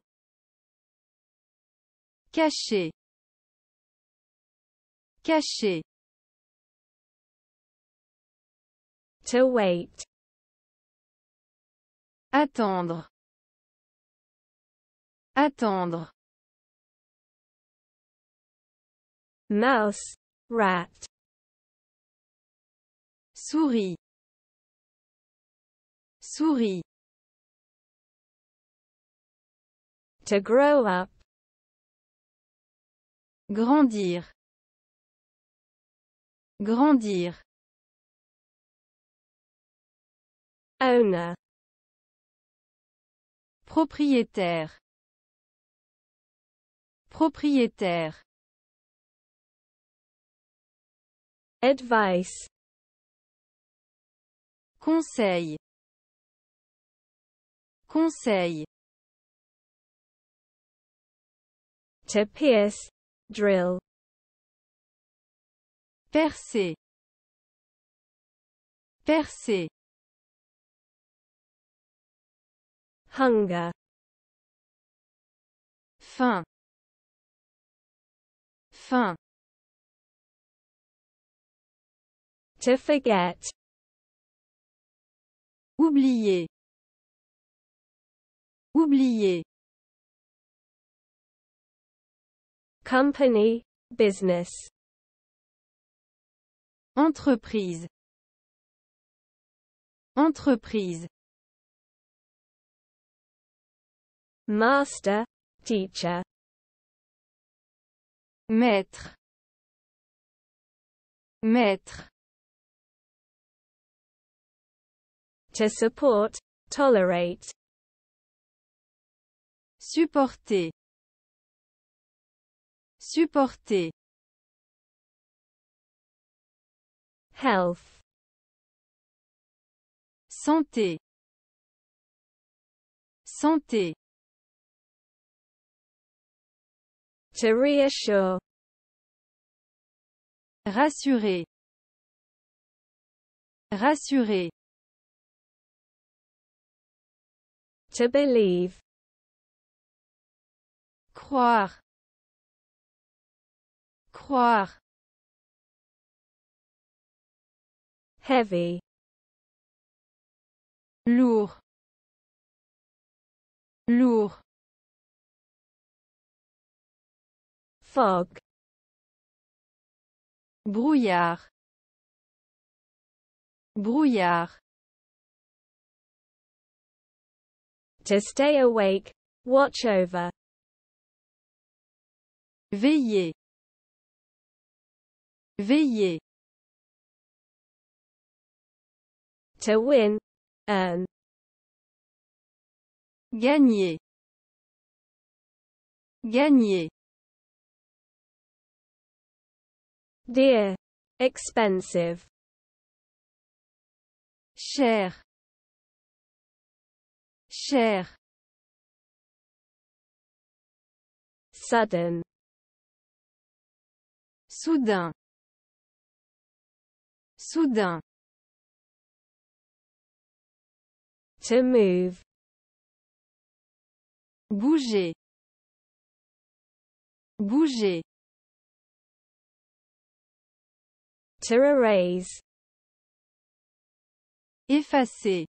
Cacher. Cacher. To wait. Attendre. Attendre. Mouse, rat. Souris. Souris. To grow up. Grandir. Grandir. Owner. Propriétaire. Propriétaire. Advice. Conseil. Conseil. to drill. Percer. Percer. Hunger. Faim fin to forget oublier oublier company business entreprise entreprise master teacher Maître. Maître. To support, tolerate. Supporter. Supporter. Health. Santé. Santé. To reassure. Rassurer. Rassurer. To believe. Croire. Croire. Heavy. Lourd. Lourd. fog brouillard brouillard to stay awake watch over veiller veiller to win earn gagner gagner Dear. Expensive. Cher. Cher. Sudden. Soudain. Soudain. To move. Bouger. Bouger. Effacer.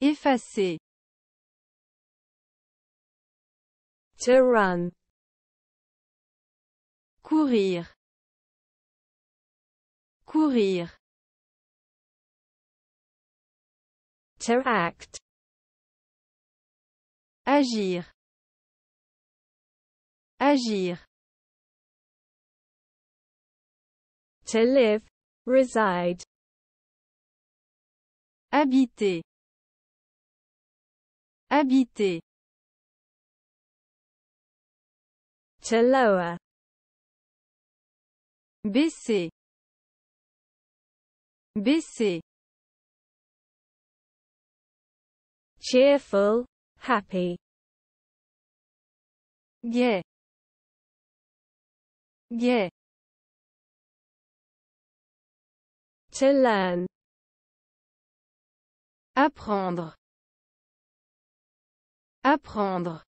Effacer. To run. Courir. Courir. To act. Agir. Agir. to live, reside. Habiter. Habiter. To lower. Baisser. Baisser. Cheerful, happy. Gai. Yeah. To Apprendre. Apprendre.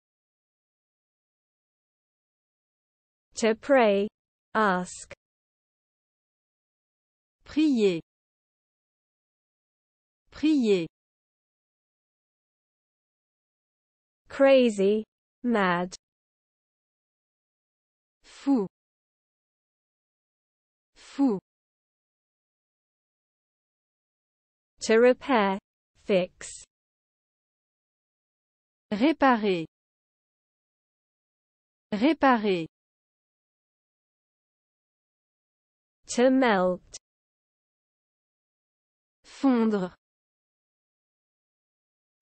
To pray. Ask. Prier. Prier. Crazy. Mad. Fou. Fou. to repair, fix. Réparer. Réparer. To melt. Fondre.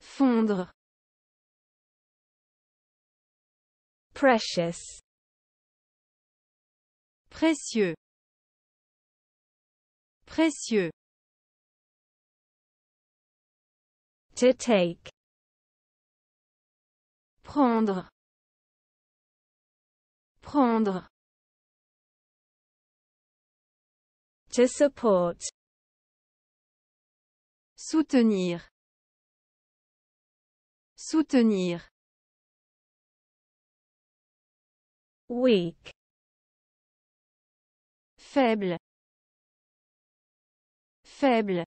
Fondre. Precious. Précieux. Précieux. To take. Prendre. Prendre. To support. Soutenir. Soutenir. Weak. Faible. Faible.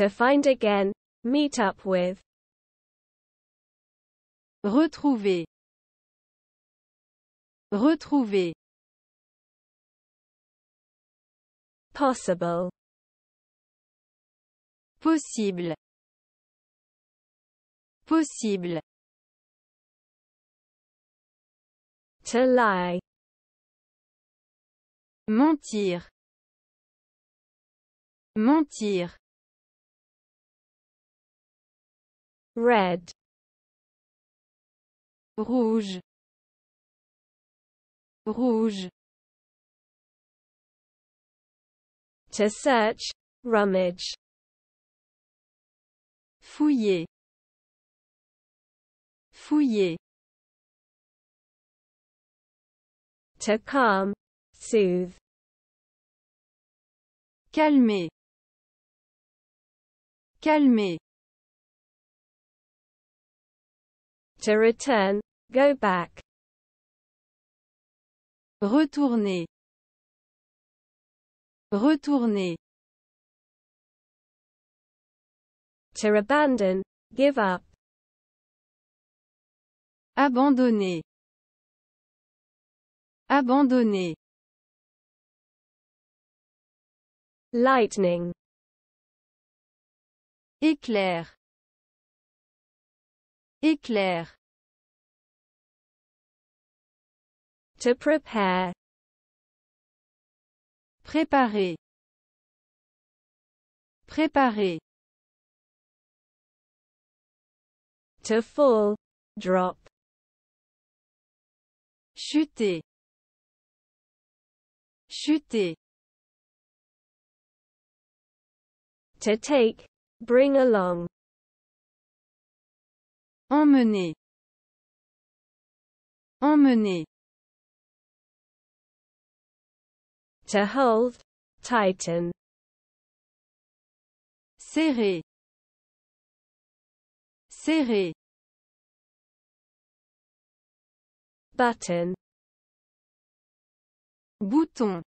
to find again, meet up with. Retrouver. Retrouver. Possible. Possible. Possible. To lie. Mentir. Mentir. red rouge rouge to search rummage fouiller fouiller to calm soothe calmer calmer To return. Go back. Retourner. Retourner. To abandon. Give up. Abandonner. Abandonner. Lightning. Éclair. Éclair. To prepare. Préparer. Préparer. To fall. Drop. Chuter. Chuter. To take. Bring along. Emmener. Emmener. To hold, tighten. Serrer. Serrer. Button. Bouton.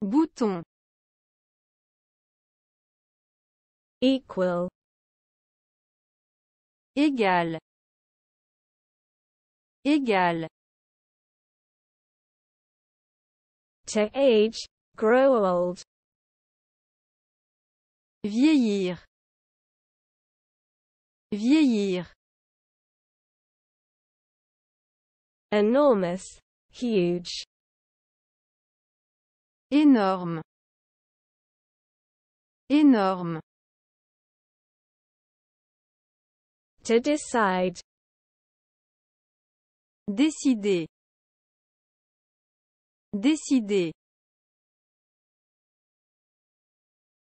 Bouton. Equal égal égal to age grow old vieillir vieillir enormous huge énorme énorme To decide. Décider. Décider.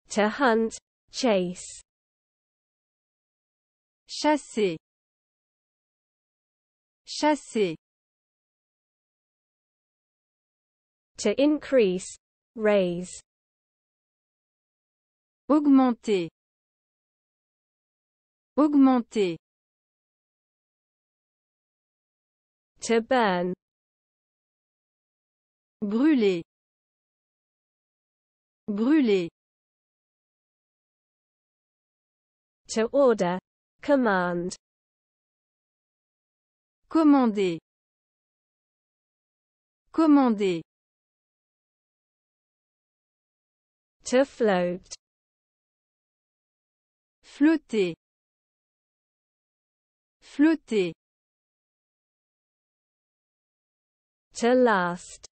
To hunt, chase. Chasser. Chasser. To increase, raise. Augmenter. Augmenter. to burn brûler brûler to order command commander commander to float flotter flotter to last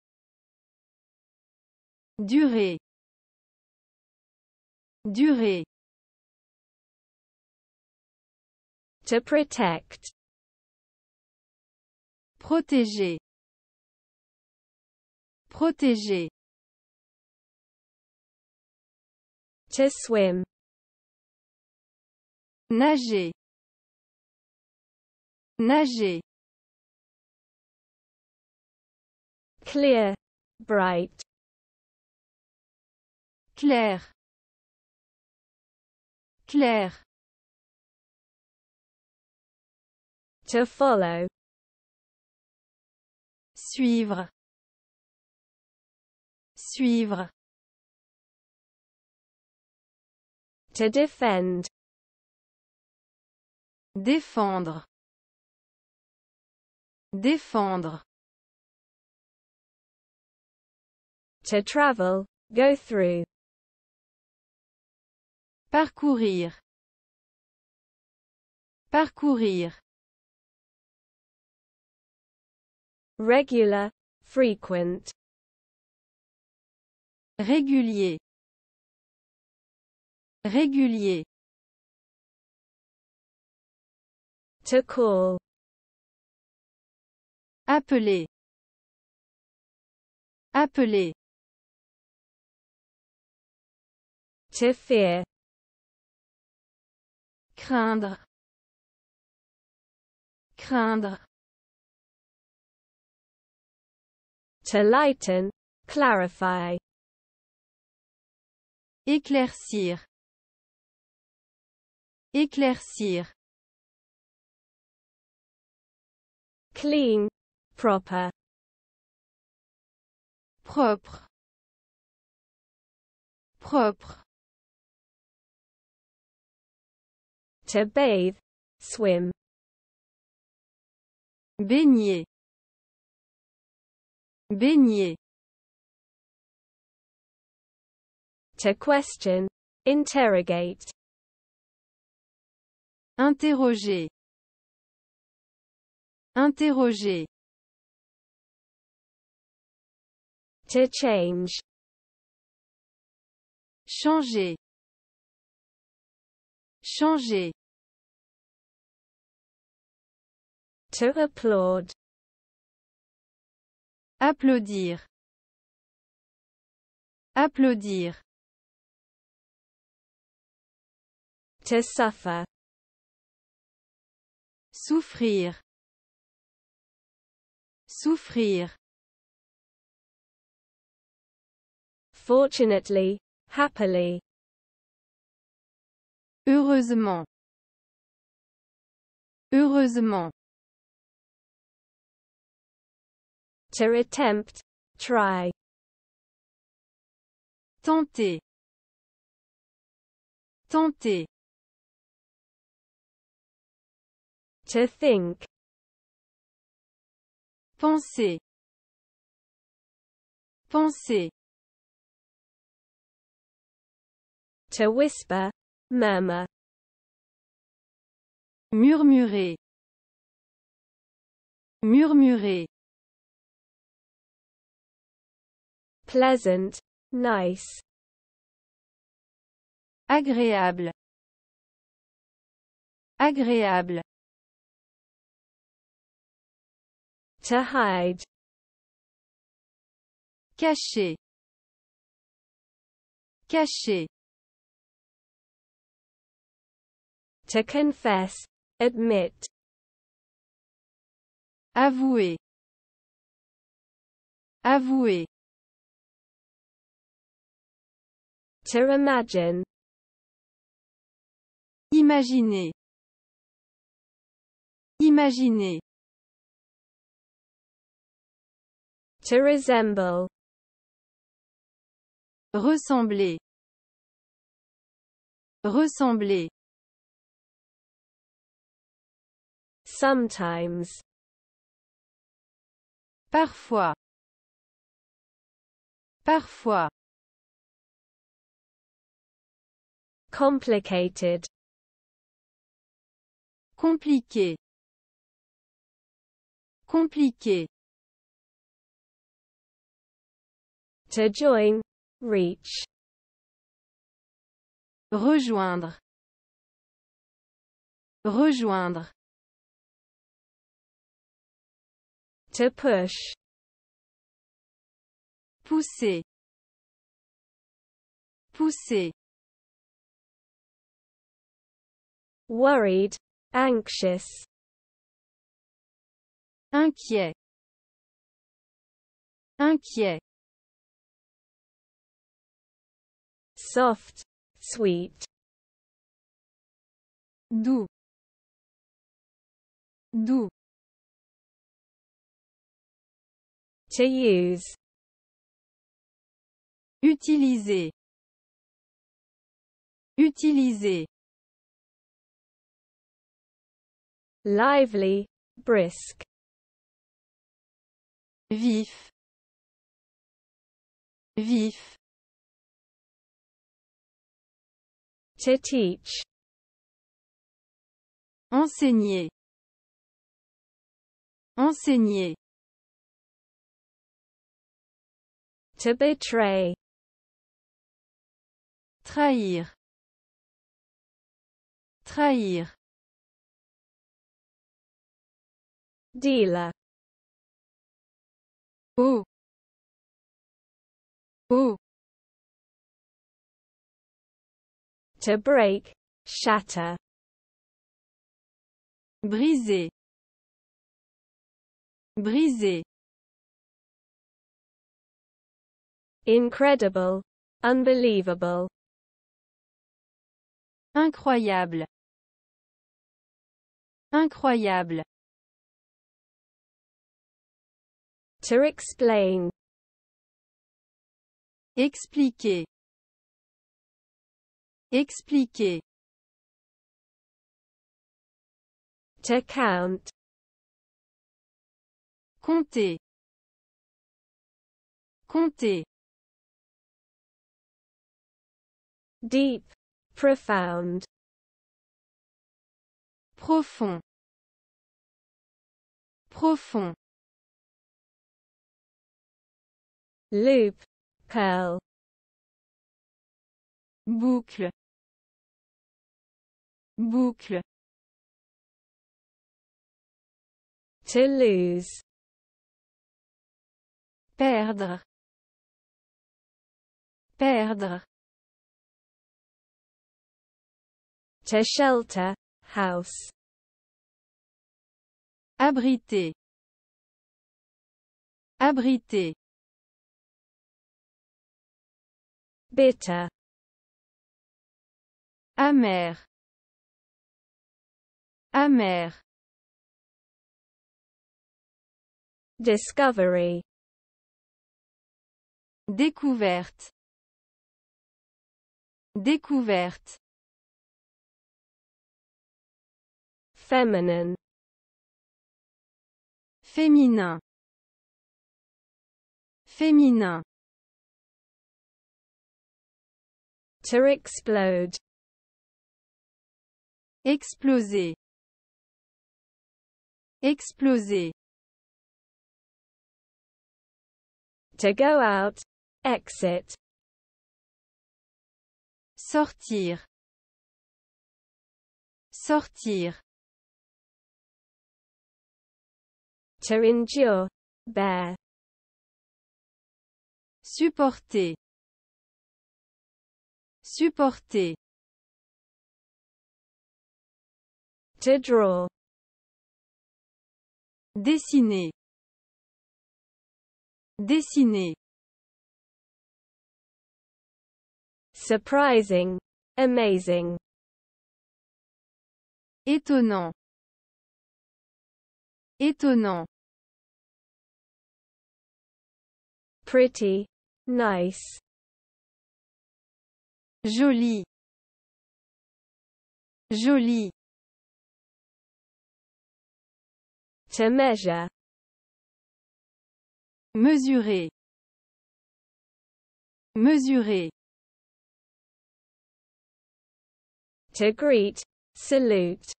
durée durée to protect protéger protéger to swim nager nager clear, bright, clair, clair, to follow, suivre, suivre, to defend, défendre, défendre to travel, go through. Parcourir. Parcourir. Regular, frequent. Régulier. Régulier. To call. Appeler. Appeler. to fear craindre craindre to lighten clarify éclaircir éclaircir clean proper propre propre to bathe, swim. Baigner. Baigner. To question, interrogate. Interroger. Interroger. To change. Changer. Changer. To applaud. Applaudir. Applaudir. To suffer. Souffrir. Souffrir. Fortunately, happily. Heureusement. Heureusement. to attempt, try. Tenter. Tenter. To think. Penser. Penser. To whisper, murmur. Murmurer. Murmurer. pleasant, nice. Agréable. Agréable. To hide. Caché. Caché. To confess, admit. Avouer. Avouer. to imagine. Imaginer. To resemble. Ressembler. Ressembler. Sometimes. Parfois. Parfois. Complicated. Compliqué. Compliqué. To join. Reach. Rejoindre. Rejoindre. To push. Pousser. Pousser. worried, anxious, inquiet, inquiet, soft, sweet, doux, doux, to use, utiliser, utiliser lively, brisk, vif, vif. To teach. Enseigner. Enseigner. To betray. Trahir. Trahir. dealer ooh ooh to break shatter briser briser incredible unbelievable incroyable incroyable To explain. Expliquer. Expliquer. To count. Compter. Compter. Deep. Profound. Profond. Profond. loop, curl. boucle, boucle, to lose, perdre, perdre, to shelter, house, abriter, abriter, bitter amer Amère. discovery découverte découverte feminine féminin féminin To explode. Exploser. Exploser. To go out. Exit. Sortir. Sortir. To endure. Bear. Supporter supporter to dessiner dessiner surprising amazing étonnant étonnant pretty nice joli joli Temeja. mesurer mesurer to greet salute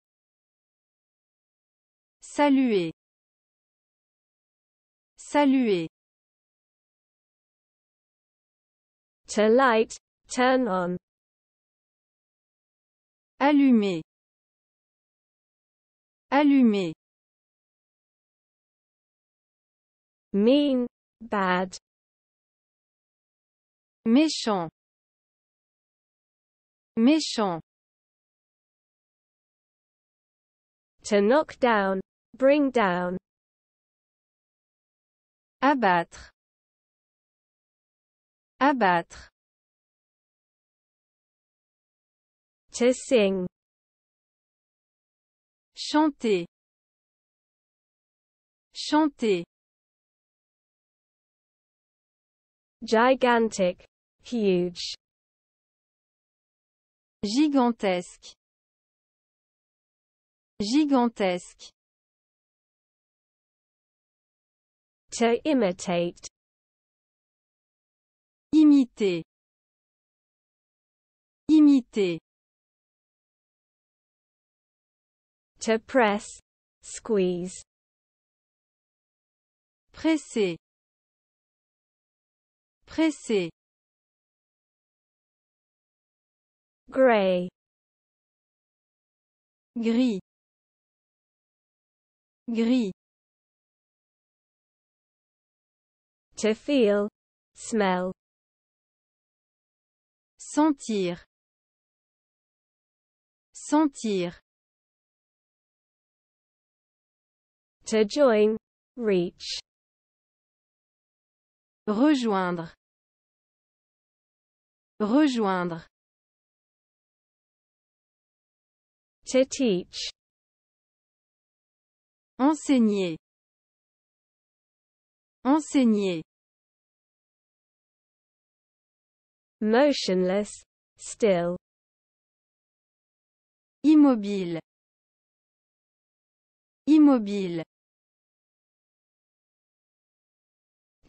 saluer saluer to light turn on allumer allumer mean bad méchant méchant to knock down bring down abattre abattre To sing. Chanter. Chanter. Gigantic. Huge. Gigantesque. Gigantesque. To imitate. Imiter. Imiter. to press, squeeze. Presser. Presser. Gray. Gris. Gris. To feel. Smell. Sentir. Sentir. To join. Reach. Rejoindre. Rejoindre. To teach. Enseigner. Enseigner. Motionless. Still. Immobile. Immobile.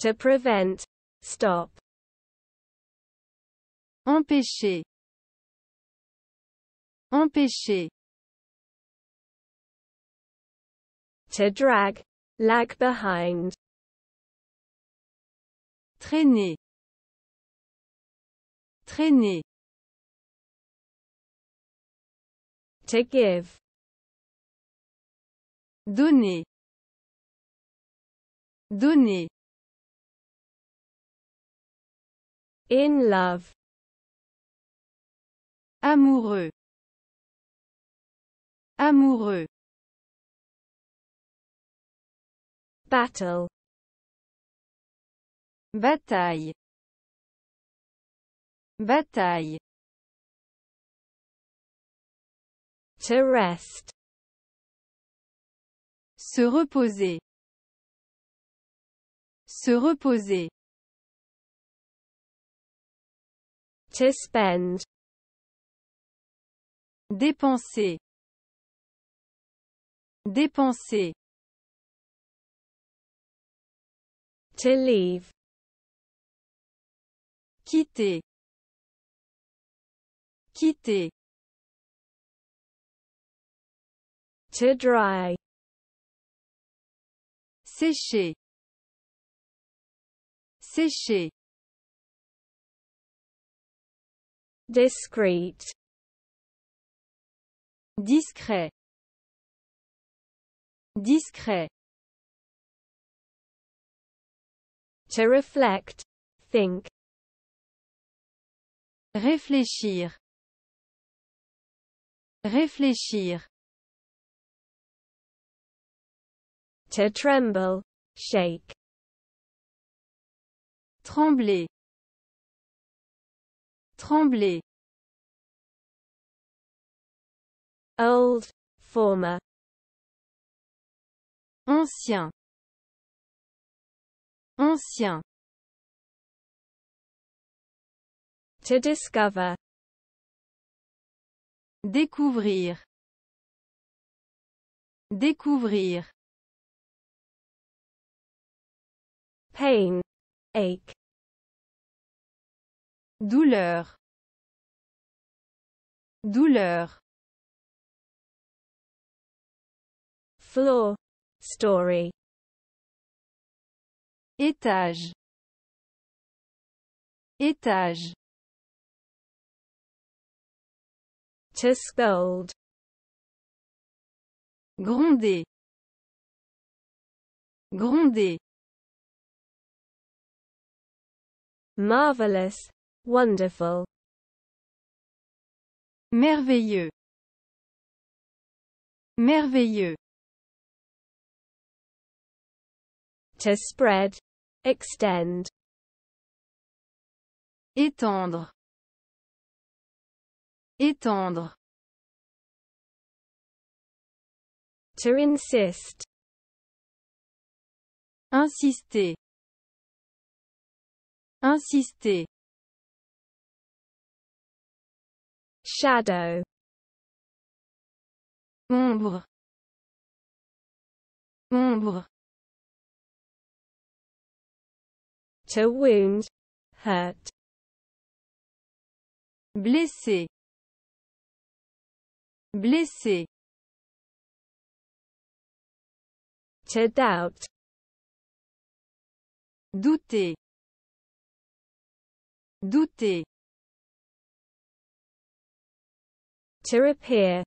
to prevent, stop. Empêcher. Empêcher. To drag, lag behind. Traîner. Traîner. To give. Donner. Donner. In love. Amoureux. Amoureux. Battle. Bataille. Bataille. To rest. Se reposer. Se reposer. To spend. Dépenser. Dépenser. To leave. Quitter. Quitter. To dry. Sécher. Sécher. discret. discret discret to reflect think réfléchir réfléchir to tremble shake trembler Trembler. Old, former. Ancien. Ancien. To discover. Découvrir. Découvrir. Pain. Ache douleur douleur floor story étage étage to scold gronder gronder marvelous Wonderful. Merveilleux. Merveilleux. To spread. Extend. Étendre. Étendre. To insist. Insister. Insister. shadow ombre ombre to wound hurt blessé blessé to doubt douter douter To appear.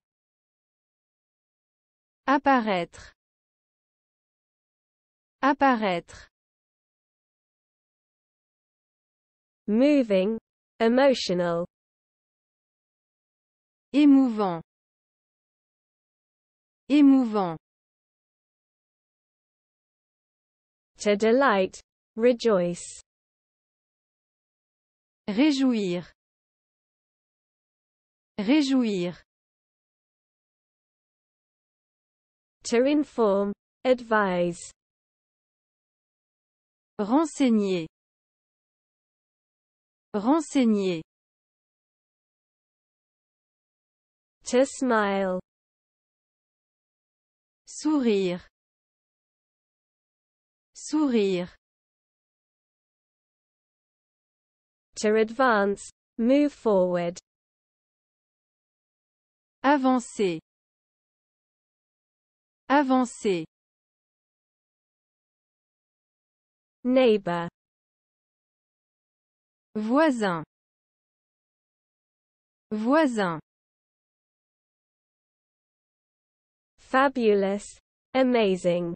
Apparaître. Apparaître. Moving. Emotional. Émouvant. Émouvant. To delight. Rejoice. Réjouir. Réjouir. To inform. Advise. Renseigner. Renseigner. To smile. Sourire. Sourire. To advance. Move forward. Avancer. Avancer. Neighbor. Voisin. Voisin. Fabulous. Amazing.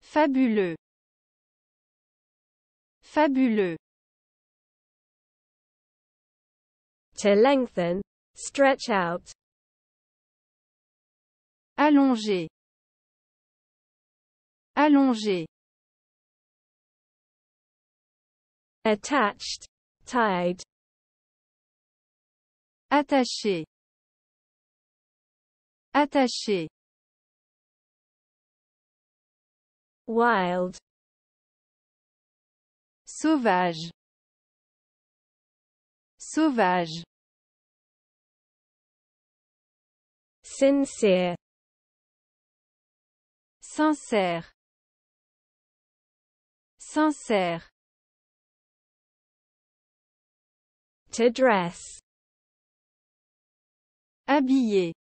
Fabuleux. Fabuleux. To lengthen, stretch out Allonger. allongé attached tied attaché attaché wild sauvage sauvage Sincère. Sincère. Sincère. To dress. Habillé.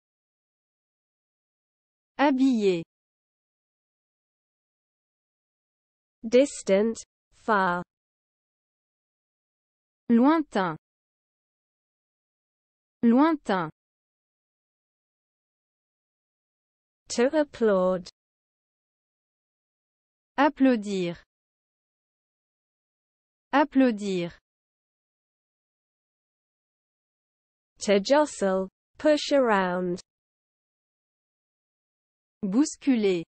Habillé. Distant, far. Lointain. Lointain. To applaud. Applaudir. Applaudir. To jostle, push around. Bousculer.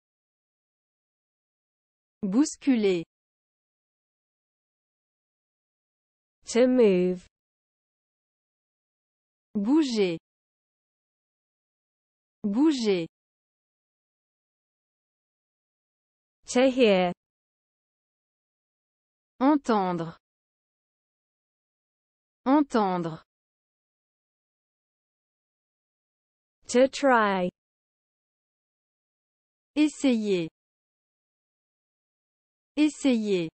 Bousculer. To move. Bouger. Bouger. To hear. Entendre. Entendre. To try. Essayer. Essayer.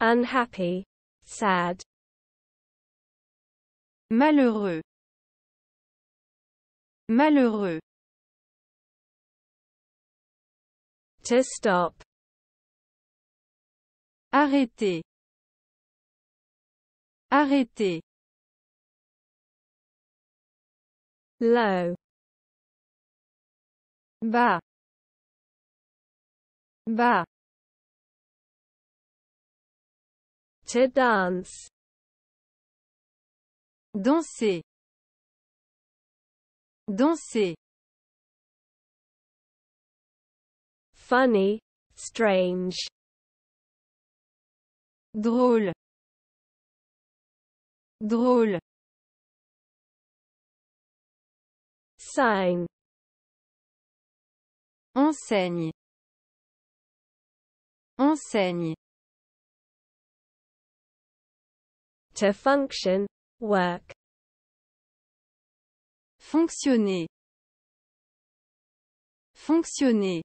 Unhappy. Sad. Malheureux. Malheureux. to stop arrêter arrêter low bas bas to dance danser danser funny, strange, drôle, drôle, sign, enseigne, enseigne, to function, work, fonctionner, fonctionner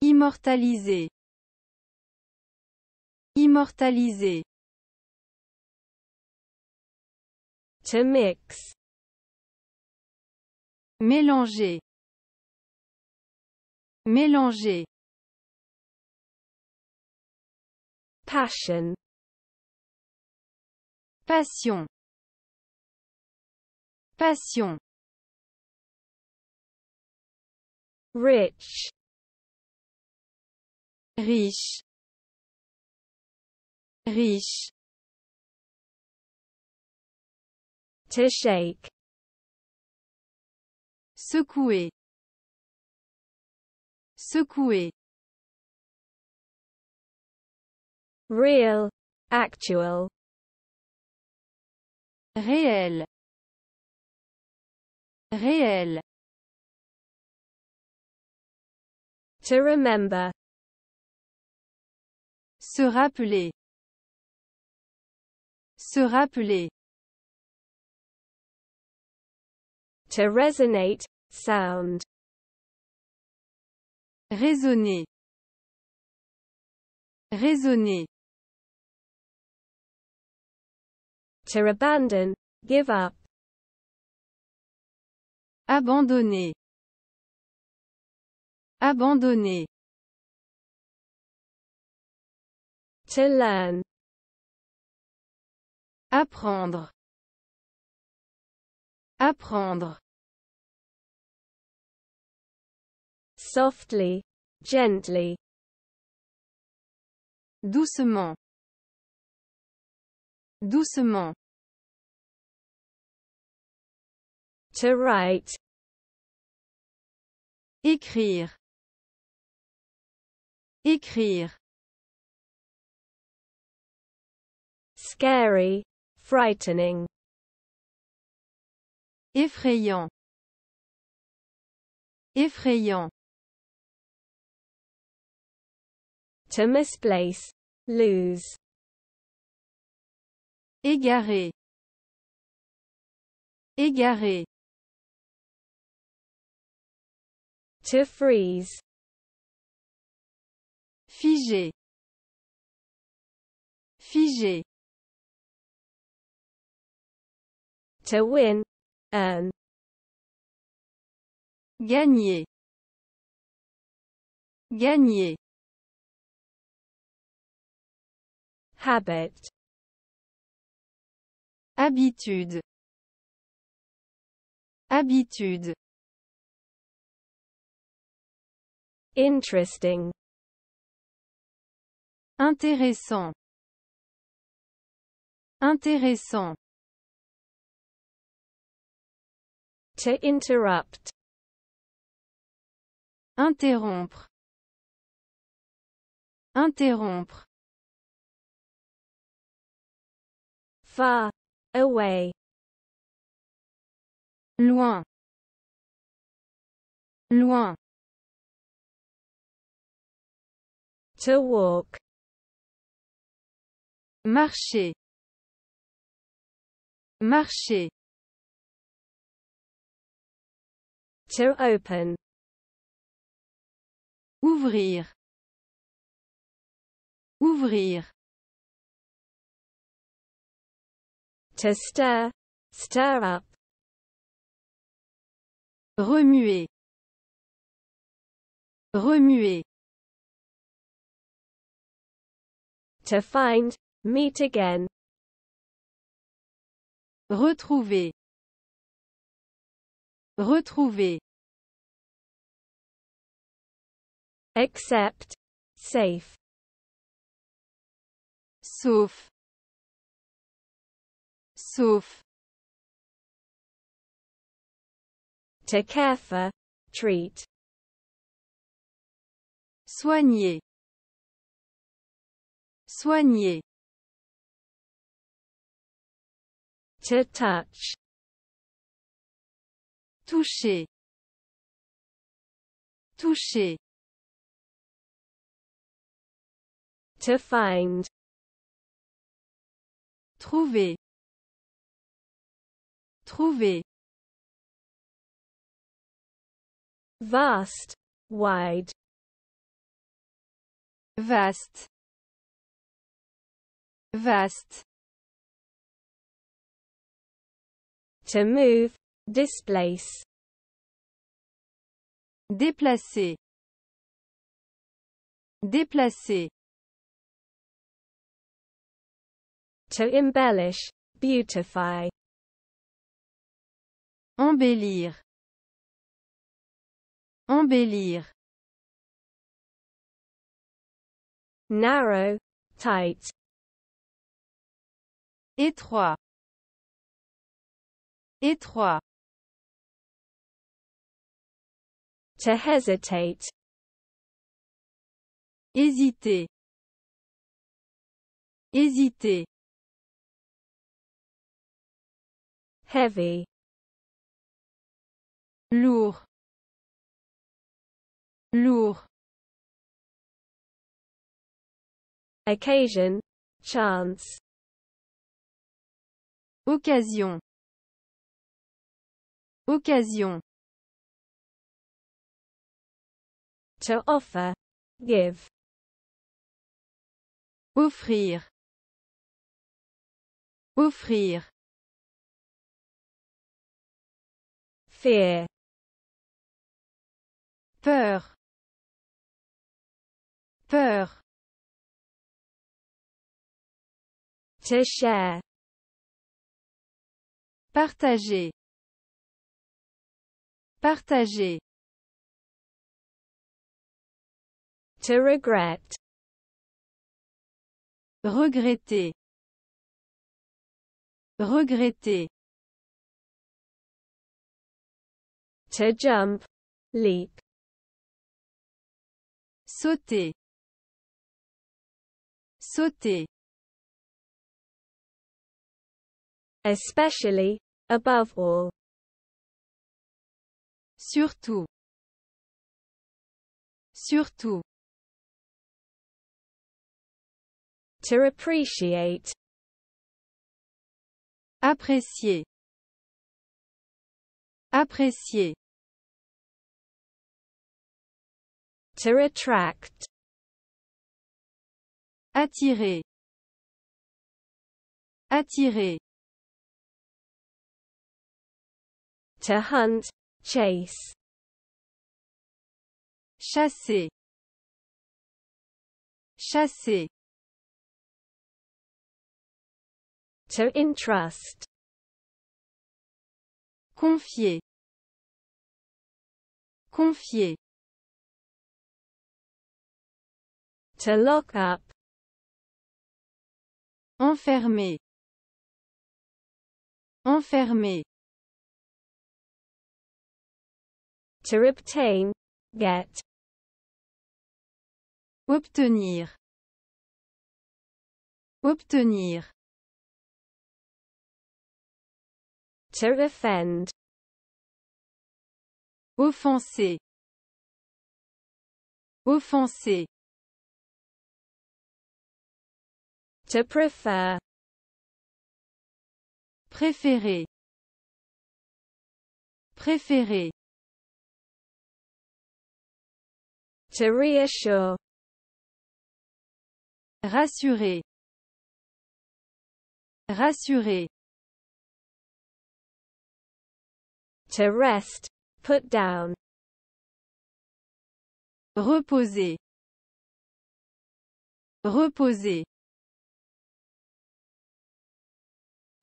Immortaliser. Immortaliser. To mix. Mélanger. Mélanger. Passion. Passion. Passion. rich riche riche to shake secouer secouer real actual réel réel To remember. Se rappeler. Se rappeler. To resonate, sound. résonner, résonner To abandon, give up. Abandonner. Abandonner. Tellan. Apprendre. Apprendre. Softly. Gently. Doucement. Doucement. To write. Écrire. Écrire. Scary. Frightening. Effrayant. Effrayant. To misplace. Lose. Égaré. Égaré. To freeze. Figé. Figé. To win. Earn. Gagner. Gagner. Habit. Habitude. Habitude. Interesting. Intéressant. Intéressant. To interrupt. Interrompre. Interrompre. Far. Away. Loin. Loin. To walk marché marché to open ouvrir ouvrir to stir stir up remuer remuer to find Meet again. Retrouver. Retrouver. Accept. Safe. Sauf. Sauf. To care for. Treat. Soigner. Soigner. to touch toucher toucher to find trouver trouver vast wide vast vast to move, displace. Déplacer. Déplacer. To embellish, beautify. Embellir. Embellir. Narrow, tight. Étroit étroit to hesitate hésiter hésiter heavy lourd lourd occasion chance occasion Occasion. To offer. Give. Offrir. Offrir. Fear. Peur. Peur. To share. Partager. Partager. To regret. Regretter. Regretter. To jump. Leap. Sauter. Sauter. Especially, above all. Surtout. Surtout. To appreciate. Apprécier. Apprécier. To attract. Attirer. Attirer. To hunt. Chase. Chasser. Chasser. To entrust. Confier. Confier. To lock up. Enfermer. Enfermer. to obtain, get. Obtenir. Obtenir. To offend. Offenser. Offenser. To prefer. Préférer. Préférer. to reassure rassurer rassurer to rest put down reposer reposer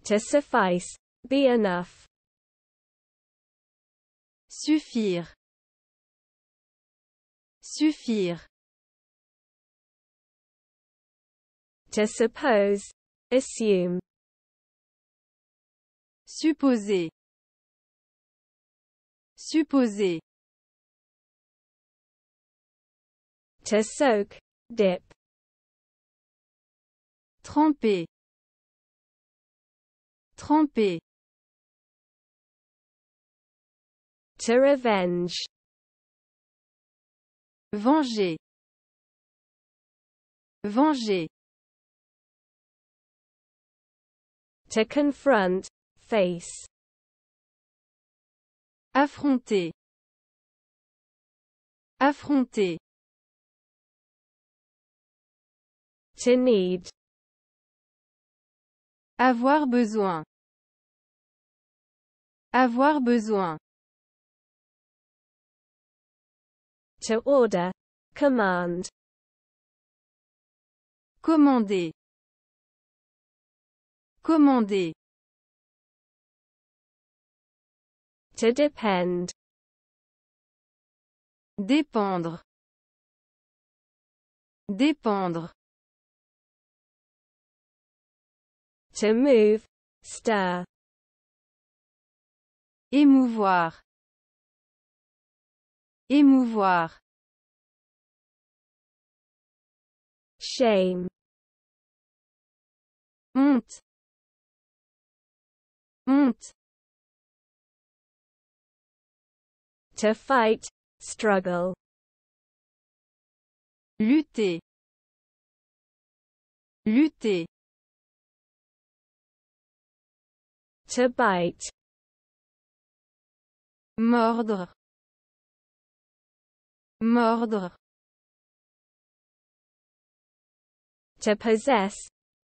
to suffice be enough suffire suffire to suppose assume supposer supposer to soak dip tremper tremper to revenge Venger. Venger. To confront, face. Affronter. Affronter. To need. Avoir besoin. Avoir besoin. to order, command. Commander. Commander. To depend. Dépendre. Dépendre. To move, stir. Émouvoir. Émouvoir. Shame. Honte. Honte. To fight, struggle. Lutter. Lutter. To bite. Mordre mordre to possess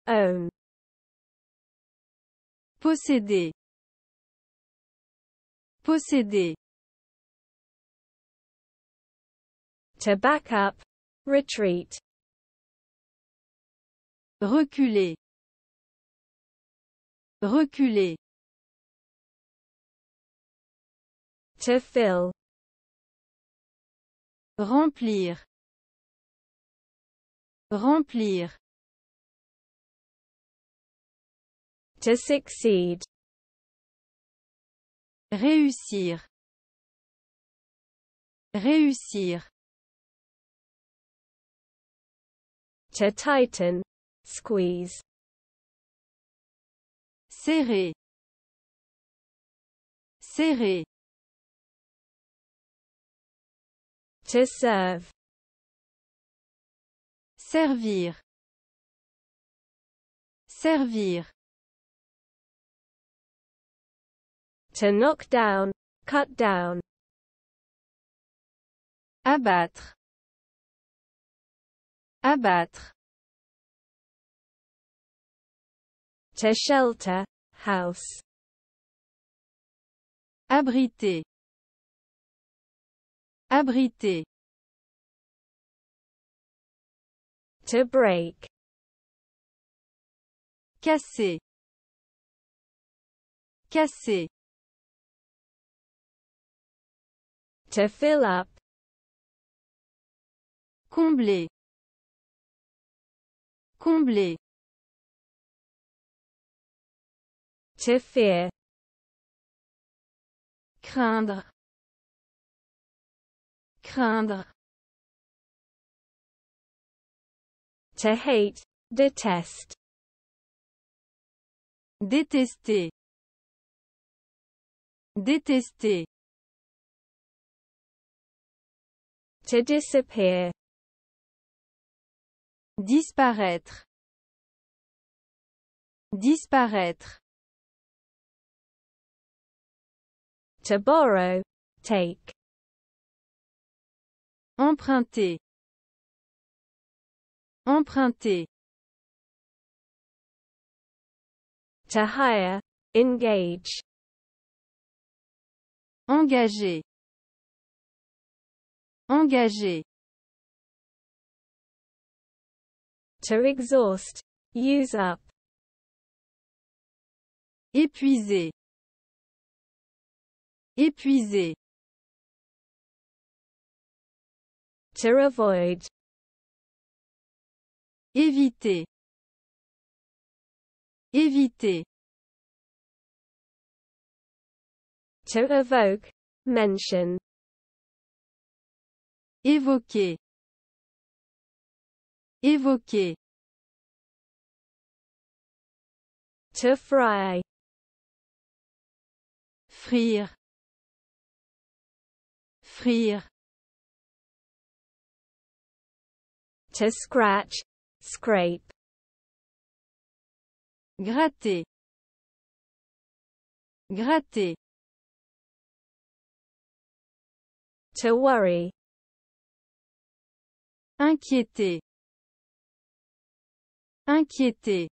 own posséder posséder to back up retreat reculer reculer to fill remplir remplir to succeed réussir réussir to tighten squeeze serrer serrer To Servir. Servir. To knock down, cut down. Abattre. Abattre. To shelter, house. Abriter. Abriter. To break. Casser. Casser. To fill up. Combler. Combler. To fear. Craindre craindre. To hate, déteste. Détester. Détester. To disappear. Disparaître. Disparaître. To borrow, take. Emprunter. Emprunter. To hire. Engage. Engager. Engager. To exhaust. Use up. Épuisé. Épuisé. éviter éviter to evoke mention évoquer évoquer to fry frire frire To scratch. Scrape. Gratter. Gratter. To worry. Inquiéter. Inquiéter.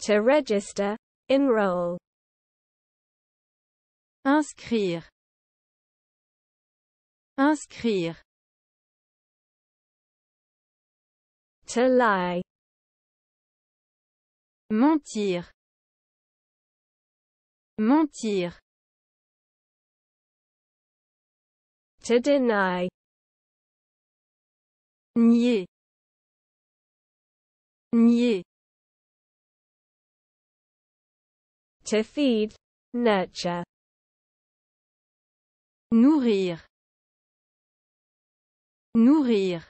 To register, enroll. Inscrire. Inscrire. To lie. Mentir. Mentir. To deny. Nier. Nier. To feed, nurture. Nourrir. Nourrir.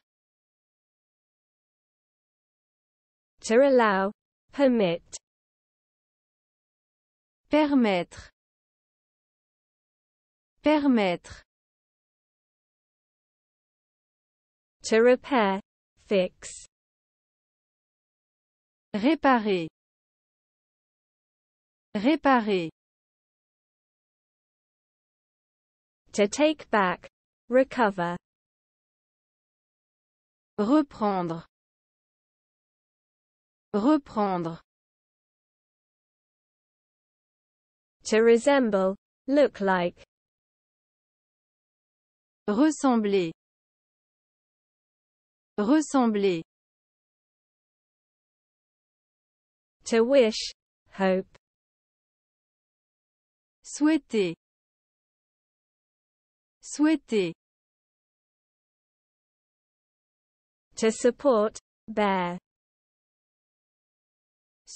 to allow, permit. Permettre. Permettre. To repair, fix. Réparer. Réparer. To take back, recover. Reprendre. Reprendre. To resemble. Look like. Ressembler. Ressembler. To wish. Hope. Souhaiter. Souhaiter. To support. Bear.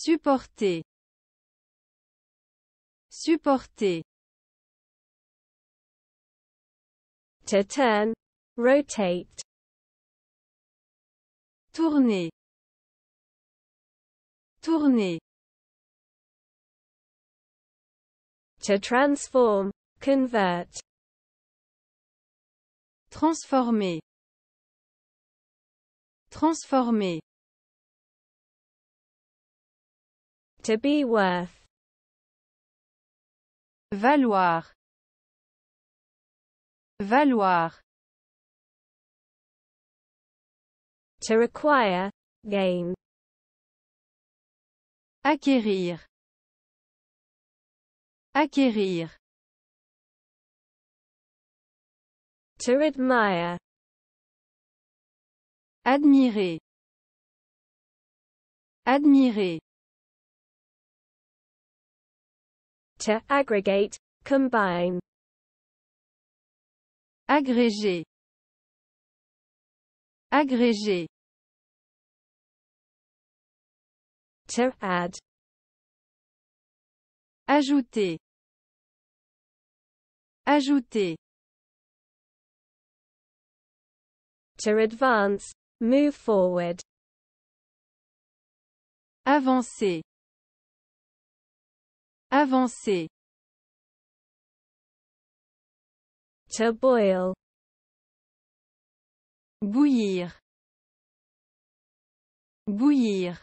supporter supporter to turn rotate tourner tourner to transform convert transformer transformer to be worth. Valoir. Valoir. To require, gain. Acquérir. Acquérir. To admire. Admirer. Admirer. aggregate, combine. Agrégé. Agrégé. To add. Ajouter. Ajouter. To advance, move forward. Avancer. Avancer. To boil. Bouillir. Bouillir.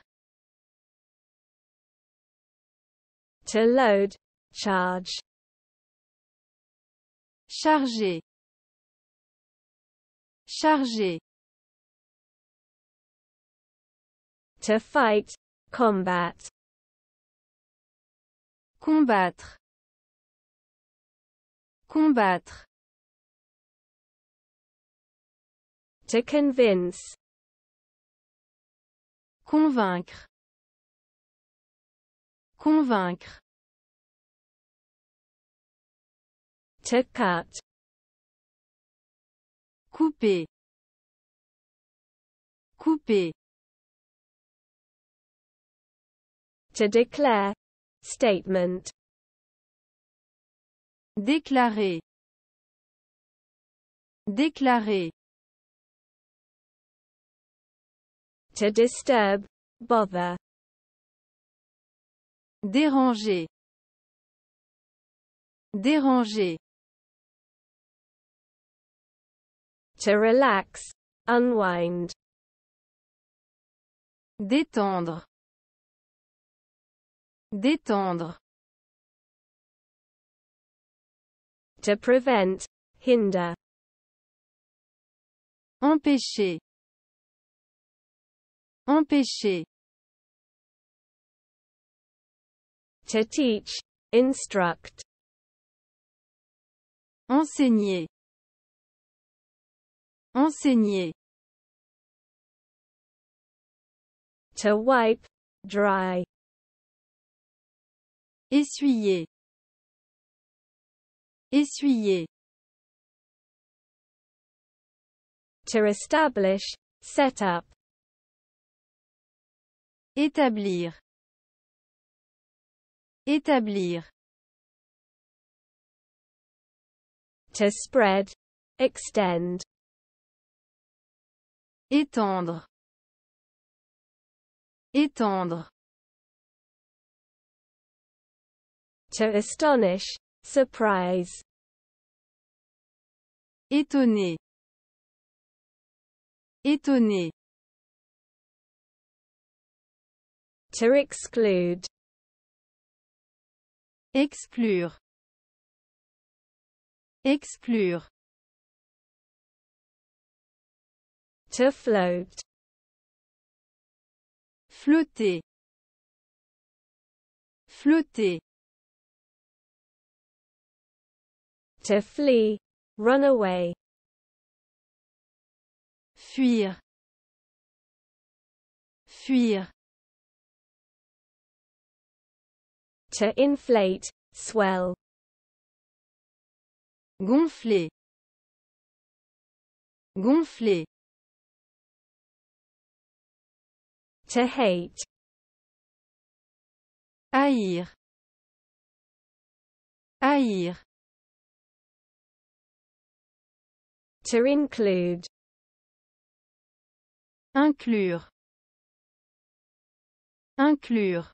To load, charge. Charger. Charger. To fight, combat. Combattre. Combattre. To convince. Convaincre. Convaincre. To cut. Couper. Couper. Te déclare. Statement. Déclarer. Déclarer. To disturb, bother. Déranger. Déranger. To relax, unwind. Détendre. Détendre. To prevent, hinder. Empêcher. Empêcher. To teach, instruct. Enseigner. Enseigner. To wipe, dry. Essuyer. Essuyer. To establish, set up. Établir. Établir. To spread, extend. Étendre. Étendre. to astonish, surprise. Étonné. Étonné. To exclude. Exclure. Exclure. To float. Flotter. Flotter. to flee, run away. Fuir. Fuir. To inflate, swell. Gonfler. Gonfler. To hate. Haïr. Haïr. To include Inclure Inclure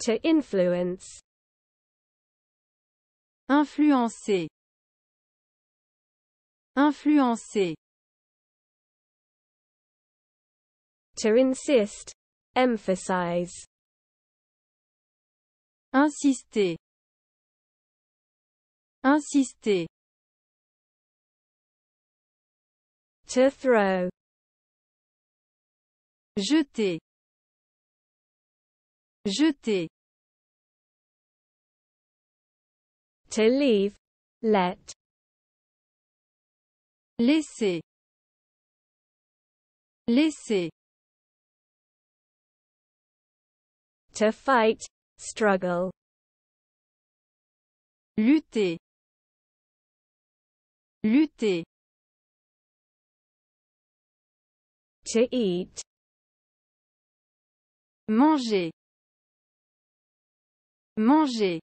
To influence Influencer Influencer To insist Emphasize Insister Insister. To throw. Jeter. Jeter. To leave. Let. Laisser. Laisser. To fight. Struggle. Lutter. Lutter. To eat. Manger. Manger.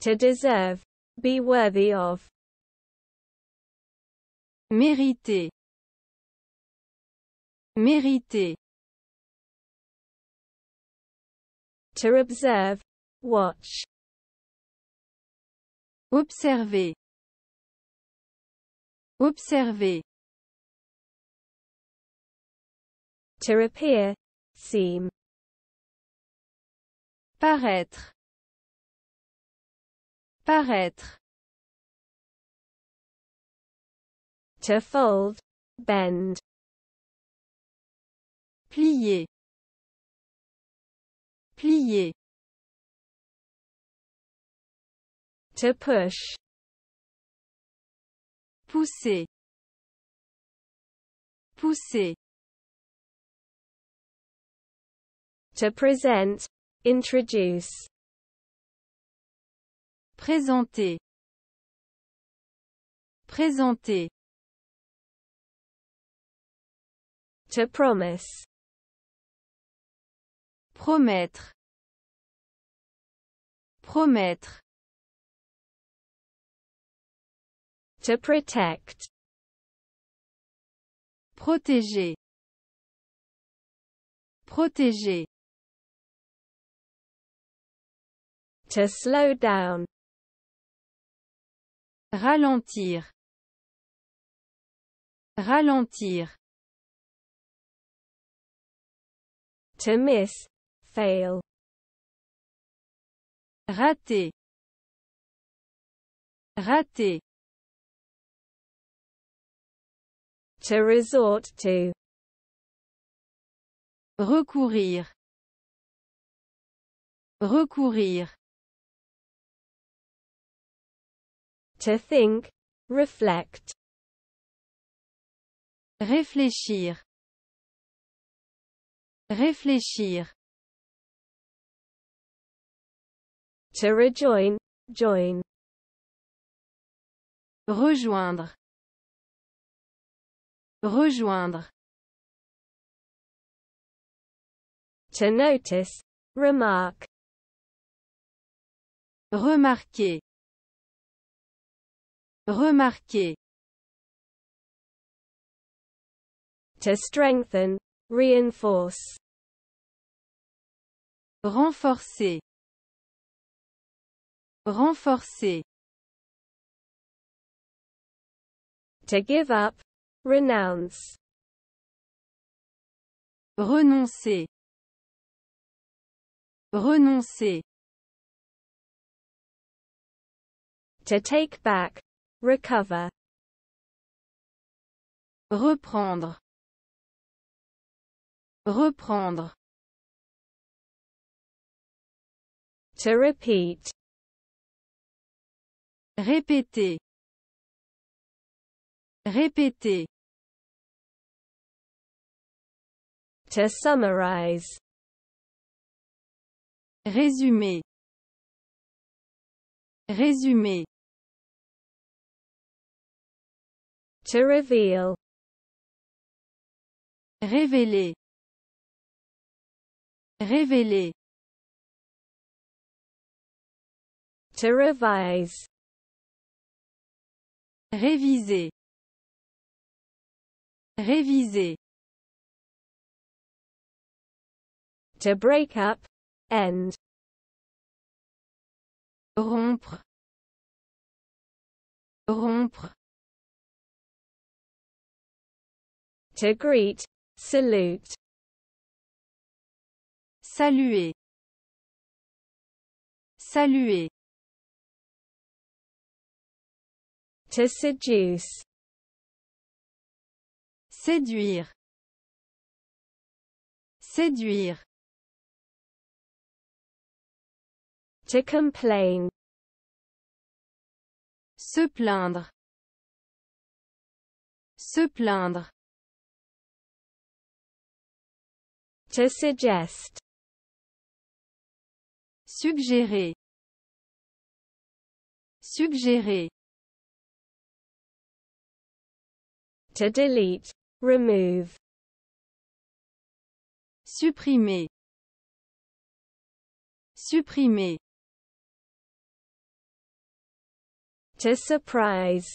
To deserve. Be worthy of. Mériter. Mériter. To observe. Watch. Observer. Observer. To appear, seem. Paraître. Paraître. To fold, bend. Plier. Plier. To push. Pousser. Pousser. To present. Introduce. Présenter. Présenter. To promise. Promettre. Promettre. to protect protéger protéger to slow down ralentir ralentir to miss fail rater rater to resort to recourir recourir to think reflect réfléchir réfléchir to rejoin join rejoindre Rejoindre. To notice. Remark. Remarquer. Remarquer. To strengthen. Reinforce. Renforcer. Renforcer. To give up. Renounce. Renoncer. Renoncer. To take back. Recover. Reprendre. Reprendre. To repeat. Répéter. Répéter. To summarize. Résumé. Résumé. To reveal. Révéler. Révéler. To revise. Réviser. Réviser. to break up, end. Rompre. Rompre. To greet, salute. Saluer. Saluer. To seduce. Séduire. Séduire. To complain. Se plaindre. Se plaindre. To suggest. Suggérer. Suggérer. To delete. Remove. Supprimer. Supprimer. To surprise.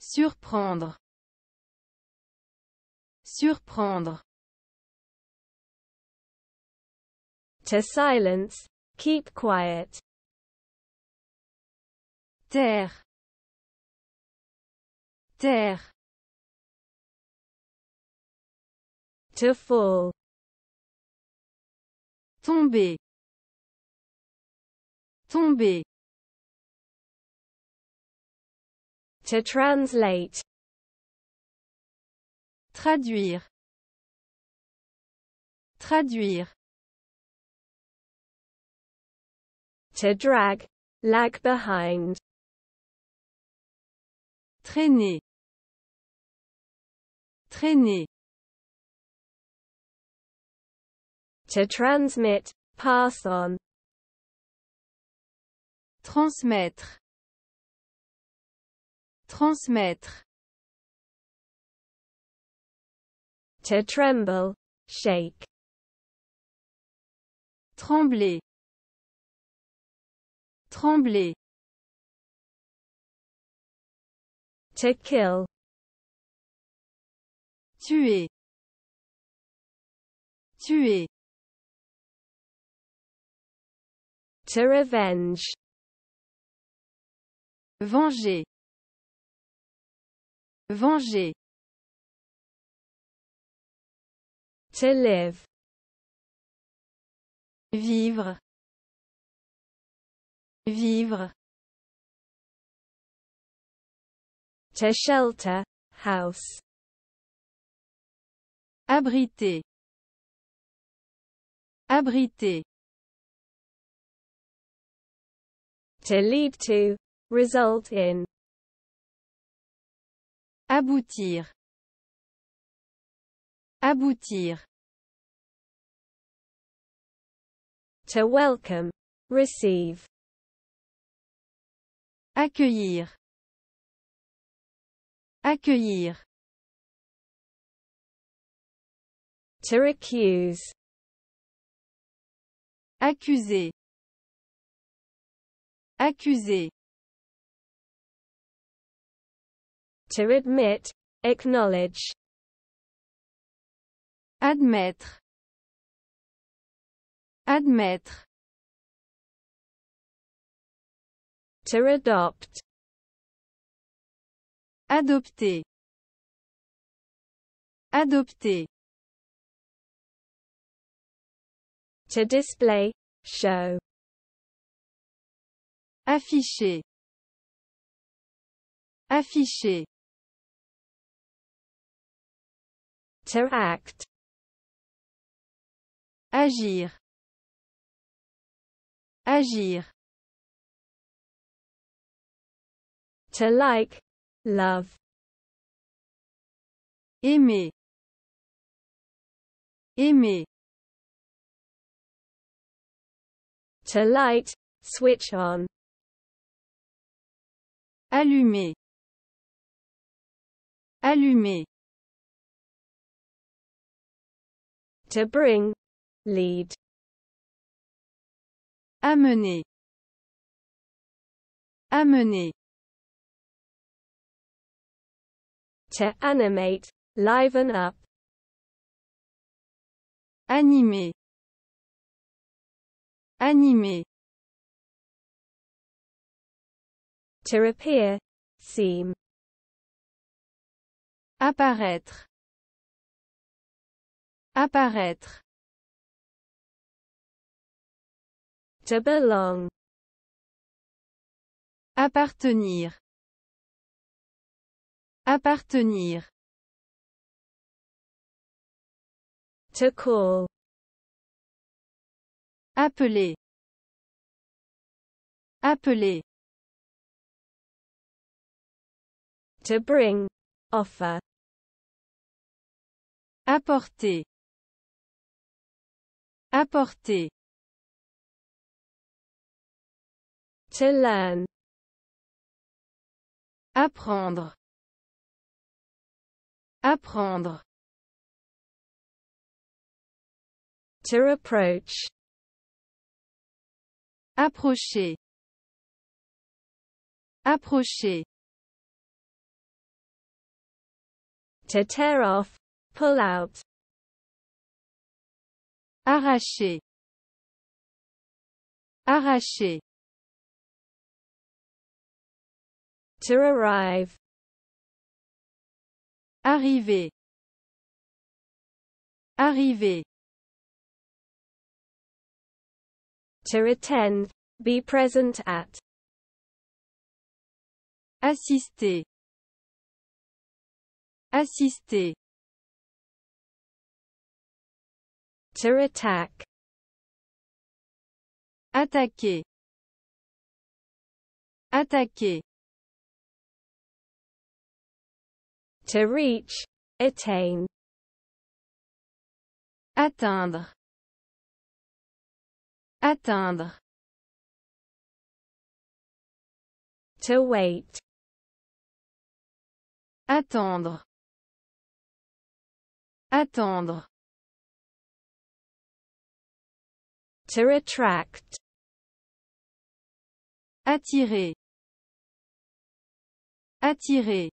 Surprendre. Surprendre. To silence. Keep quiet. Terre. Terre. To fall. Tomber. Tomber. To translate. Traduire. Traduire. To drag. Lag behind. Traîner. Traîner. To transmit. Pass on. Transmettre transmettre to tremble, shake trembler trembler to kill tuer tuer to revenge venger Venger. T'élève. Vivre. Vivre. To shelter, house. Abriter. Abriter. To lead to, result in. Aboutir. Aboutir. To welcome. Receive. Accueillir. Accueillir. To accuse. Accuser. Accuser. to admit, acknowledge. Admettre. Admettre. To adopt. Adopter. Adopter. To display, show. Afficher. Afficher. To act agir agir to like love aimer aimer to light switch on allumer allumer to bring, lead. Amener. Amener. To animate, liven up. Animer. Animer. To appear, seem. Apparaître. Apparaître. To belong. Appartenir. Appartenir. To call. Appeler. Appeler. To bring. Offer. Apporter. Apporter. learn. Apprendre. Apprendre. To approach. Approcher. Approcher. To tear off. Pull out. Arracher. Arracher. To arrive. Arriver. Arriver. To attend. Be present at. Assister. Assister. To attack. Attaquer. Attaquer. To reach, attain. Atteindre. Atteindre. To wait. Attendre. Attendre. to attract attirer attirer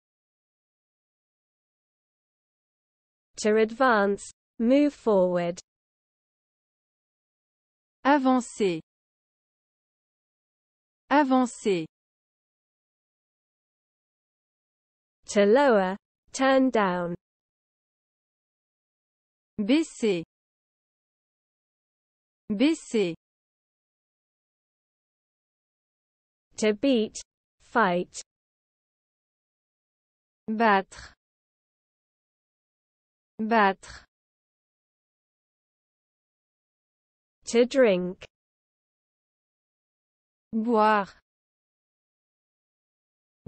to advance move forward avancer avancer to lower turn down baisser baisser to beat fight battre battre to drink boire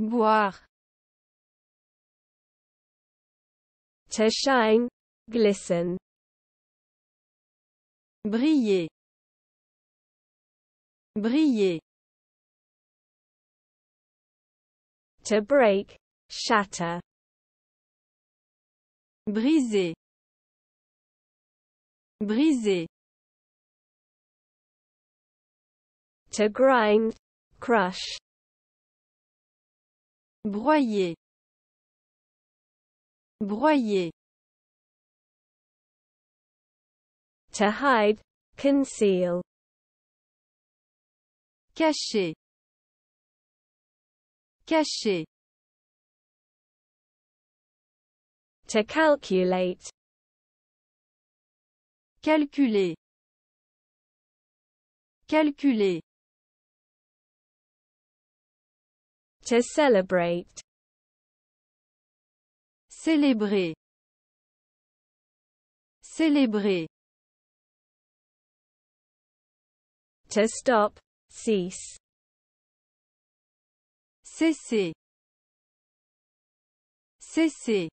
boire to shine glisten briller briller to break shatter briser briser to grind crush broyer broyer to hide, conceal. Cacher. Cacher. To calculate. Calculer. Calculer. To celebrate. Célébrer. Célébrer. to stop, cease. Cesser. Cesser.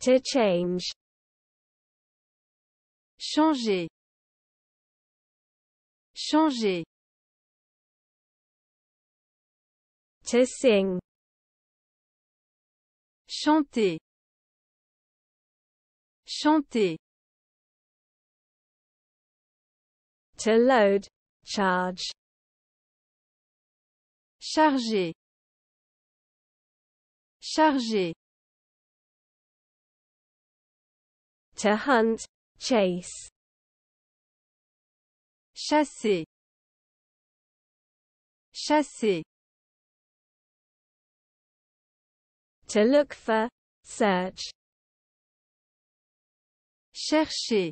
To change. Changer. Changer. To sing. Chanter. Chanter. to load, charge. Charger. Charger. To hunt, chase. Chasser. Chasser. To look for, search. Chercher.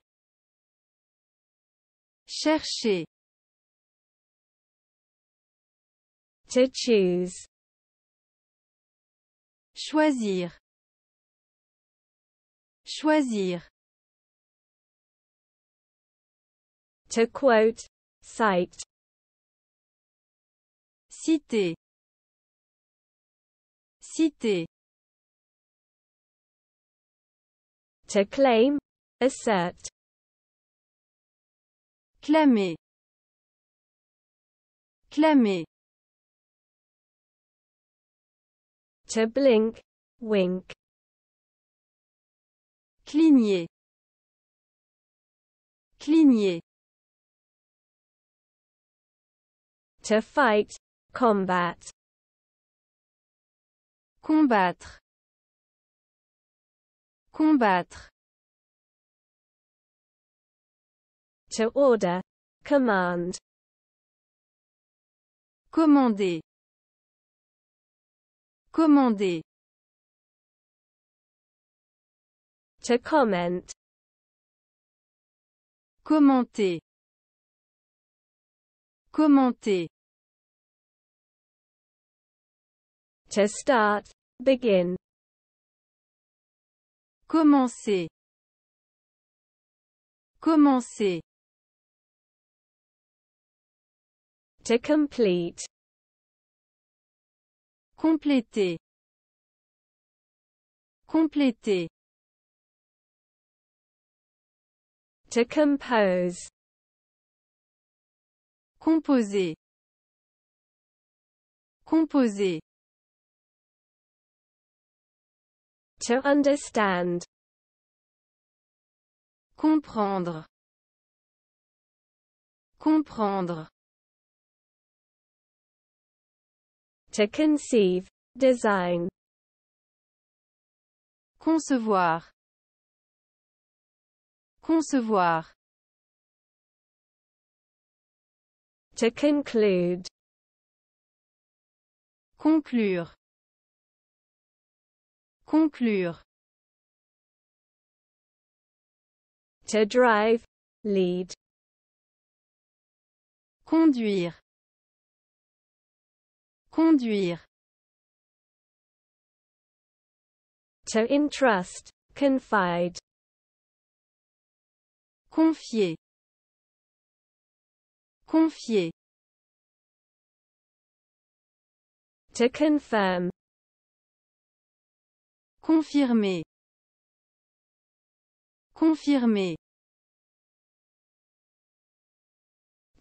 Chercher. To choose. Choisir. Choisir. To quote, cite. Citer. Citer. To claim, assert clamer clamer to blink wink cligner cligner to fight combat combattre combattre to order, command. Commander. Commander. To comment. Commenter. Commenter. To start, begin. Commencer. Commencer. To complete. Compléter. Compléter. To compose. Composer. Composer. To understand. Comprendre. Comprendre. To conceive. Design. Concevoir. Concevoir. To conclude. Conclure. Conclure. To drive. Lead. Conduire. Conduire. To entrust, confide. Confier. Confier. To confirm. Confirmer. Confirmer.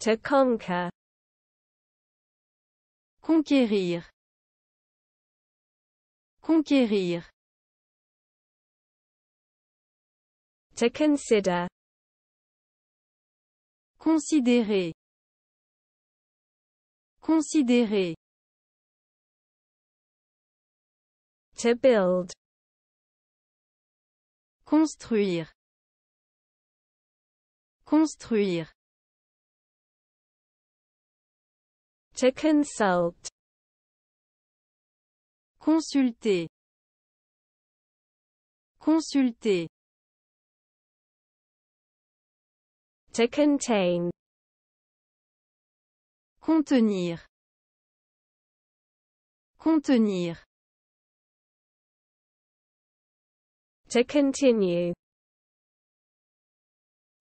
To conquer. Conquérir. Conquérir. To Considérer. Considérer. To build. Construire. Construire. consult. Consulter. Consulter. contain. Contenir. Contenir. To continue.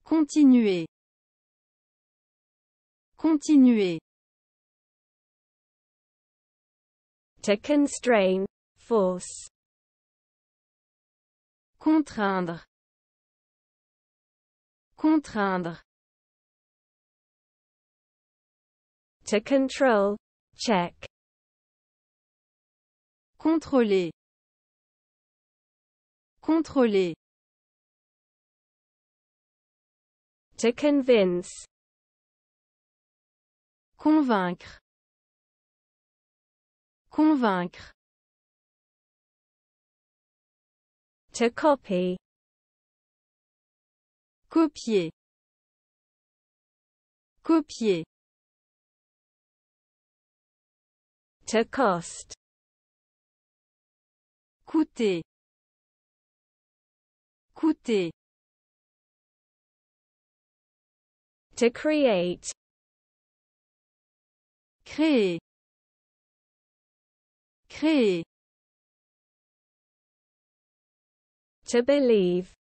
Continuer. Continuer. to constrain, force. Contraindre. Contraindre. To control, check. Contrôler. Contrôler. To convince. Convaincre. Convaincre. To copy. Copier. Copier. To cost. Coûter. Coûter. To create. Créer. Créer. To believe.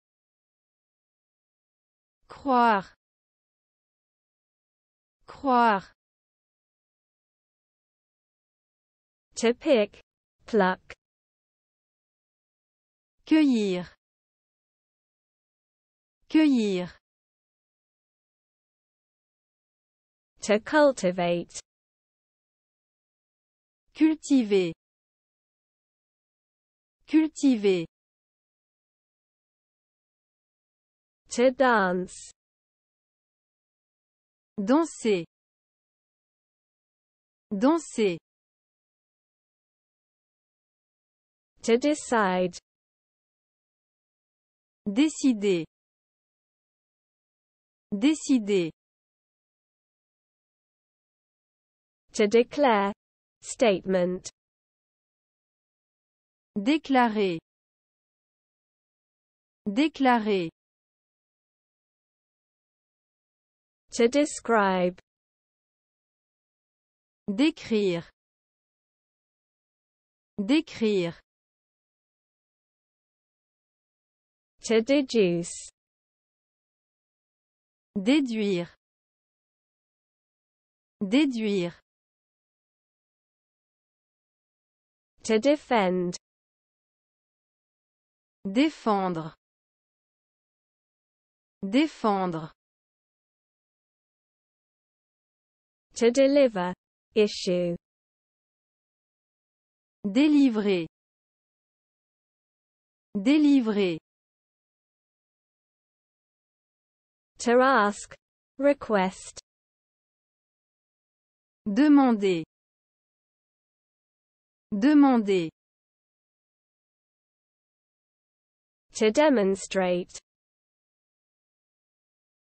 Croire. Croire. To pick. Pluck. Cueillir. Cueillir. To cultivate. Cultiver. Cultiver. To dance. Danser. Danser. To decide. Décider. Décider. To declare. Statement. Déclarer. Déclarer. To describe. Décrire. Décrire. To deduce. Déduire. Déduire. To defend. Défendre. Défendre. To deliver. Issue. Délivrer. Délivrer. Request. Demander. Demander. To demonstrate.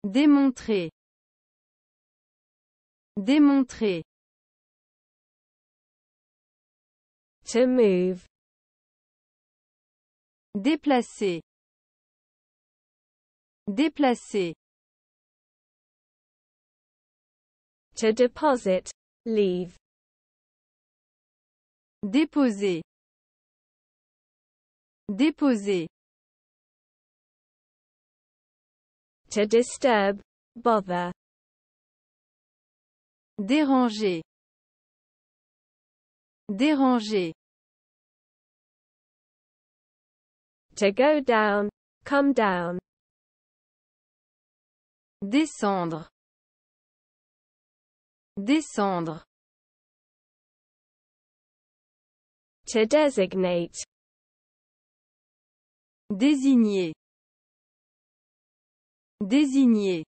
Démontrer. Démontrer. To move. Déplacer. Déplacer. To deposit. Leave. Déposer. Déposer. To disturb. Bother. Déranger. Déranger. To go down. Come down. Descendre. Descendre. To designate. Désigner. Désigner.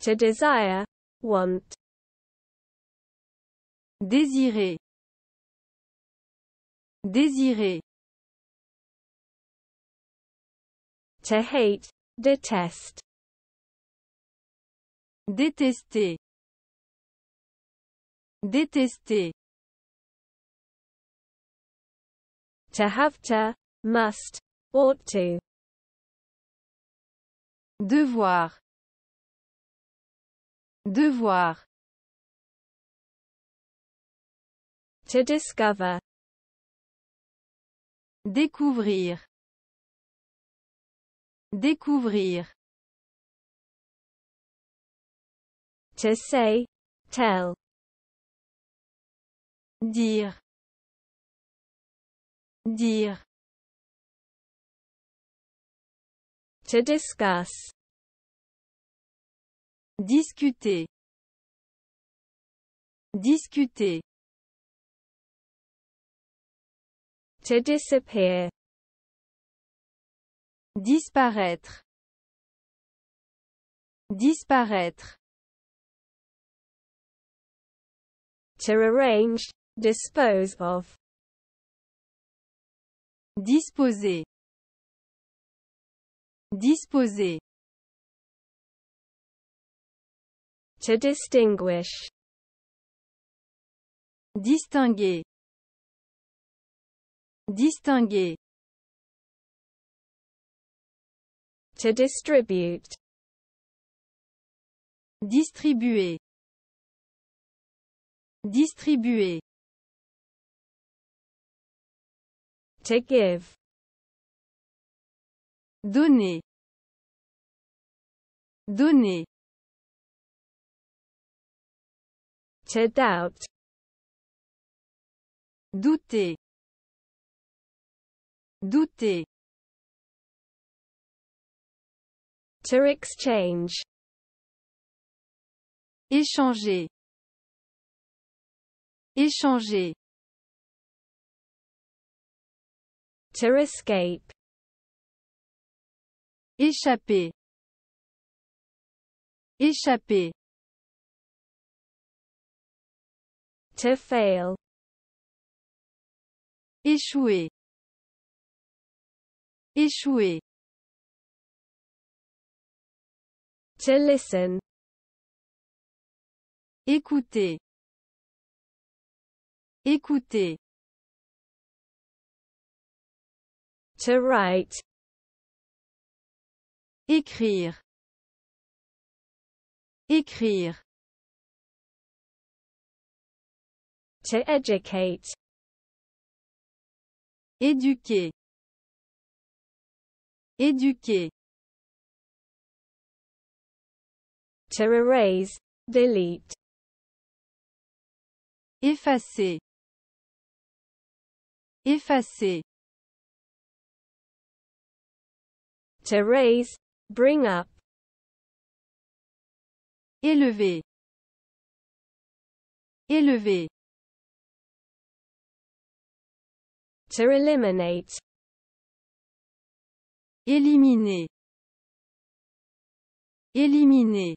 To desire, want. Désirer. Désirer. To hate, detest. Détester. Détester. To have to, must, ought to. Devoir. Devoir. To discover. Découvrir. Découvrir. To say, tell. Dire. Dire. To discuss. Discuter. Discuter. To disappear. Disparaître. Disparaître. To arrange, dispose of. Disposer. Disposer. To distinguish. Distinguer. Distinguer. To distribute. Distribuer. Distribuer. To give. Donner. Donner. To doubt. Douter. Douter. To exchange. Échanger. Échanger. To escape. Échapper. Échapper. To fail. Échouer. Échouer. To listen. Écouter. Écouter. To write. Écrire. Écrire. To educate. Éduquer. Éduquer. To erase, delete. Effacer. Effacer. To raise, Bring up. Élever. Élever. To eliminate. Éliminer. Éliminer.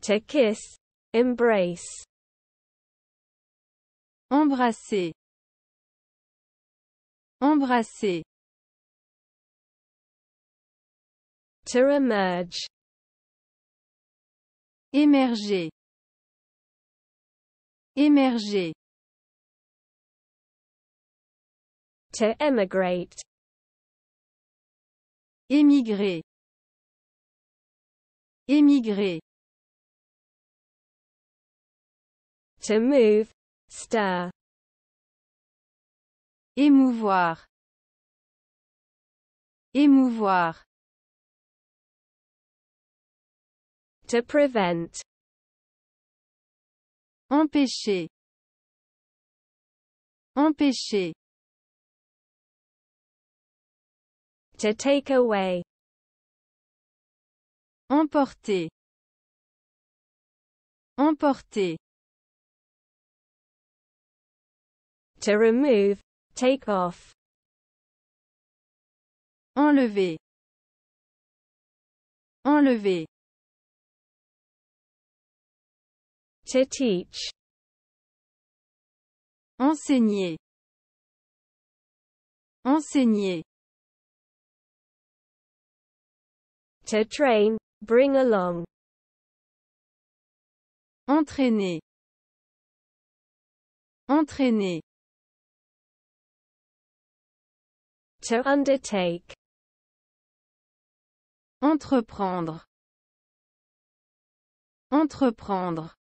To kiss. Embrace. Embrasser. Embrasser. emerge émerger émerger to emigrate émigrer émigrer to move stir émouvoir émouvoir to prevent empêcher empêcher to take away emporter emporter to remove take off enlever enlever To teach. Enseigner. Enseigner. To train, bring along. Entraîner. Entraîner. To undertake. Entreprendre. Entreprendre.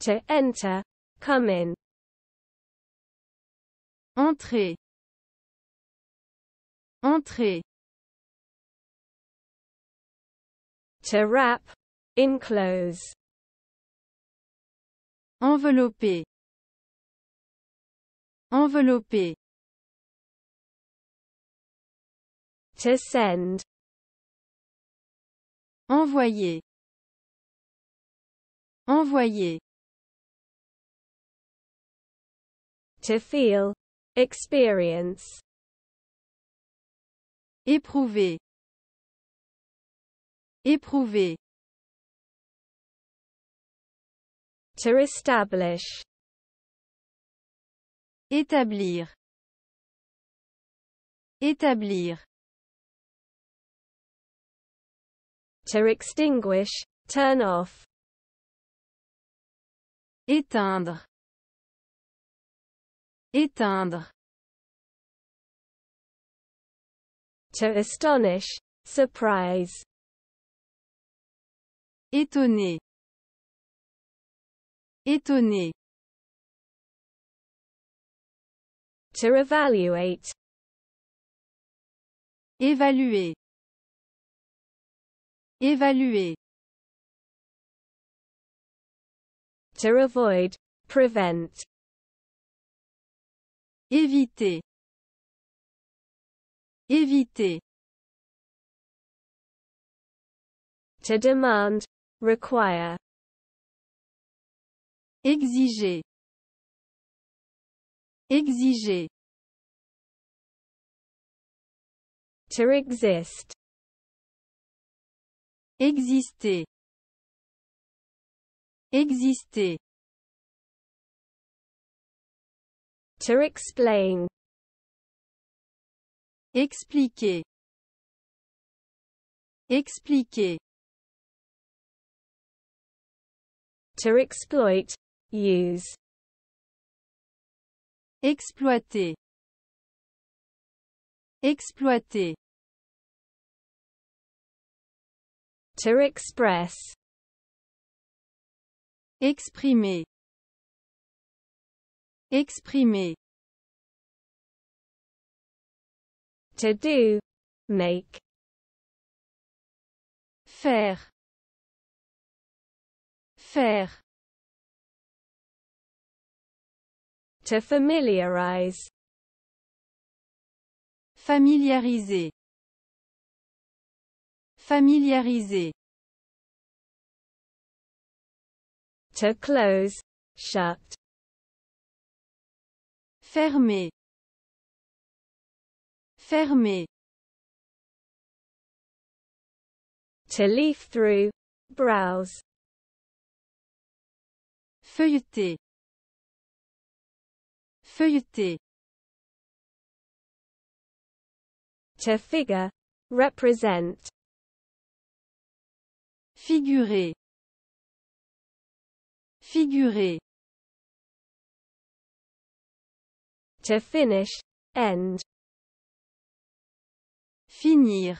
to enter, come in. Entrer. Entrer. To wrap, enclose. Envelopper. Envelopper. To send. Envoyer. Envoyer. to feel, experience. Éprouver. Éprouver. To establish. Établir. Établir. To extinguish, turn off. Éteindre. Éteindre. To astonish, surprise. Étonné. Étonné. To evaluate. Évaluer. Évaluer. To avoid, prevent. Éviter. Éviter. To demand. Require. Exiger. Exiger. To exist. Exister. Exister. To explain. Expliquer. Expliquer. To exploit. Use. Exploiter. Exploiter. To express. Exprimer. exprimer to do make faire faire to familiarize familiariser familiariser to close shut Fermé. Fermé. To leaf through, browse. Feuilleter. Feuilleter. To figure, represent. Figurer. Figurer. to finish, end. Finir.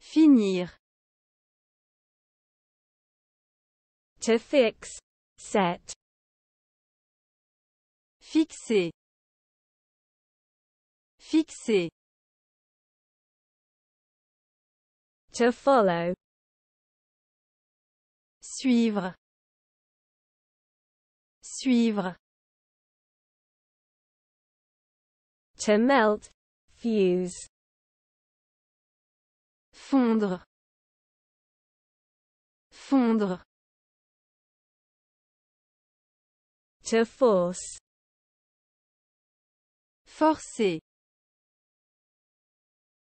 Finir. To fix, set. Fixer. Fixer. To follow. Suivre. Suivre. to melt, fuse. Fondre. Fondre. To force. Forcer.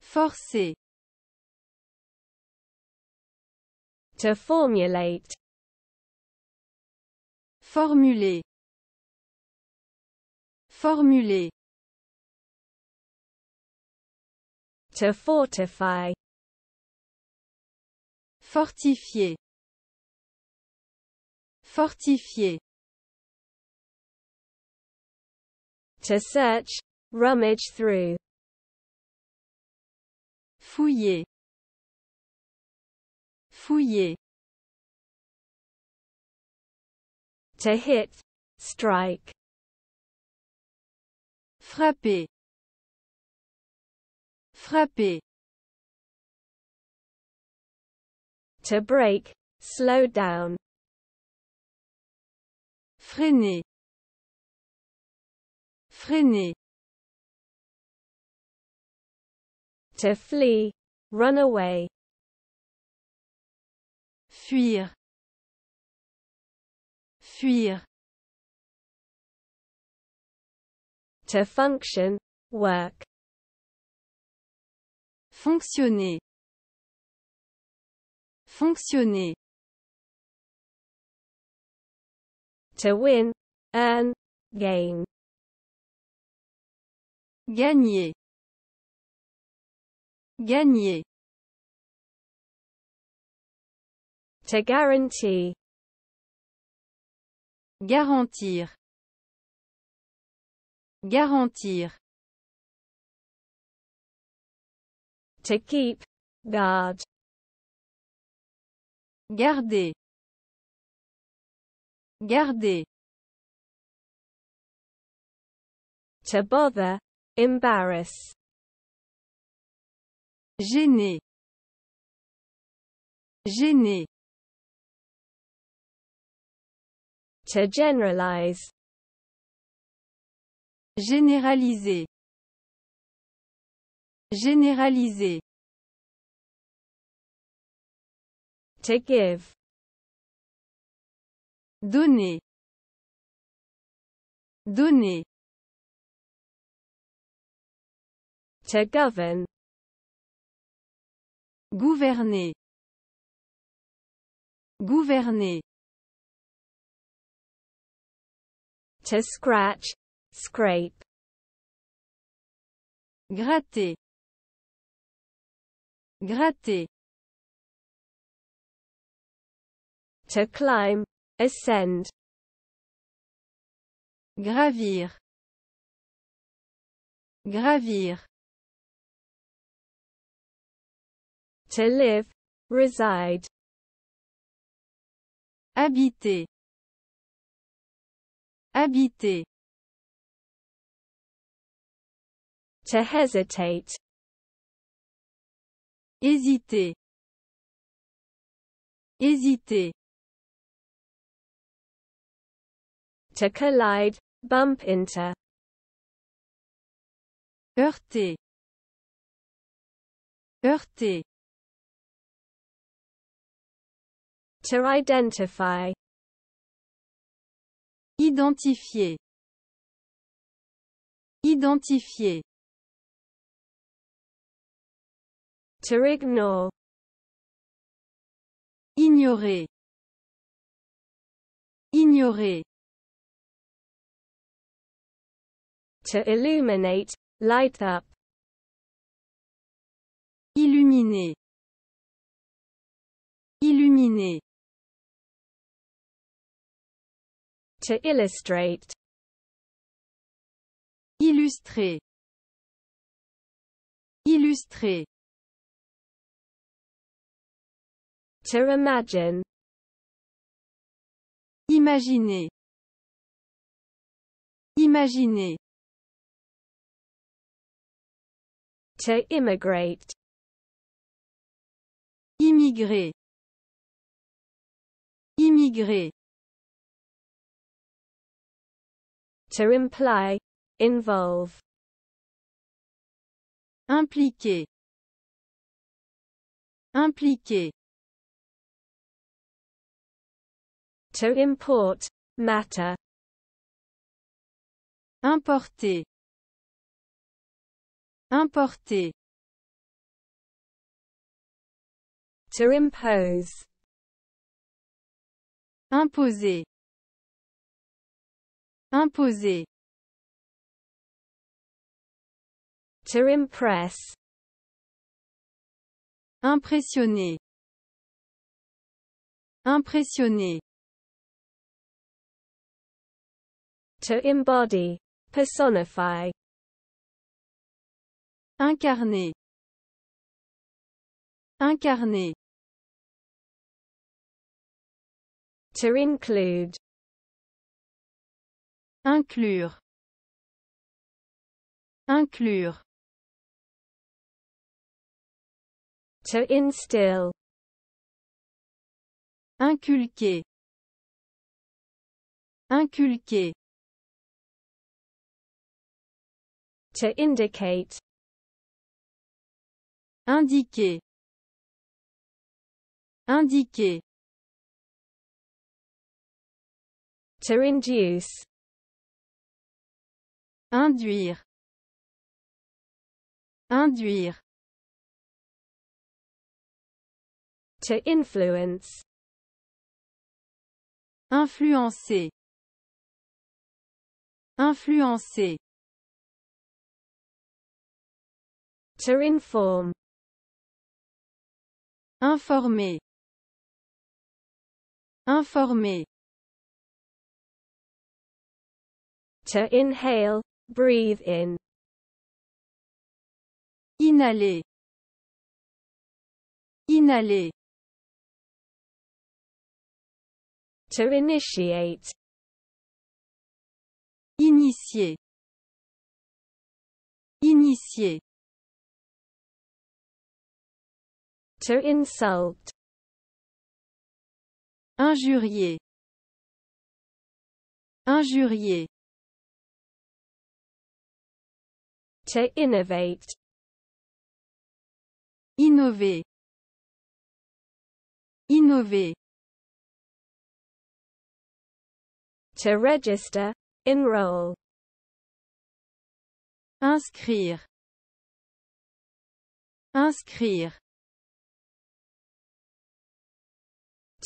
Forcer. To formulate. Formuler. Formuler. to fortify fortifier fortifier to search rummage through fouiller fouiller to hit strike frapper Frapper. To break, slow down. Freiner. Freiner. To flee, run away. Fuir. Fuir. To function, work. Fonctionner. Fonctionner. To win, earn, gain. Gagner. Gagner. To guarantee. Garantir. Garantir. To keep. Guard. Garder. Garder. To bother. Embarrass. Gêner. Gêner. To generalize. Généraliser. Généraliser. To give. Donner. Donner. To govern. Gouverner. Gouverner. To scratch, scrape. Gratter gratter to climb, ascend gravir gravir to live, reside habiter habiter to hesitate Hésiter. Hésiter. To collide, bump into. Heurter. Heurter. To identify. Identifier. Identifier. To ignore. Ignorer. Ignorer. To illuminate, light up. Illuminer. Illuminer. To illustrate. Illustrer. Illustrer. To imagine. Imaginer. Imaginer. To immigrate. Immigrer. Immigrer. To imply. Involve. Impliquer. Impliquer. to import, matter. Importer. Importer. To impose. Imposer. Imposer. To impress. Impressionner. Impressionner. to embody, personify. Incarner. Incarner. To include. Inclure. Inclure. To instill. Inculquer. Inculquer. to indicate indiquer indiquer to induce induire induire to influence influencer influencer To inform. Informer. Informer. To inhale, breathe in. Inhaler. Inhaler. To initiate. Initier. Initier. to insult. Injurier. Injurier. To innovate. Innover. Innover. To register, enroll. Inscrire. Inscrire.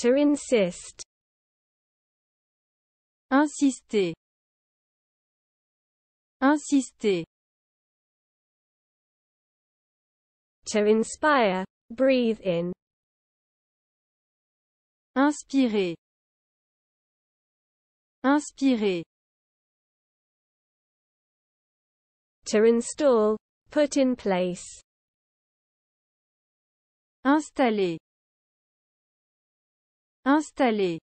to insist insister insister to inspire breathe in inspirer inspirer to install put in place installer installé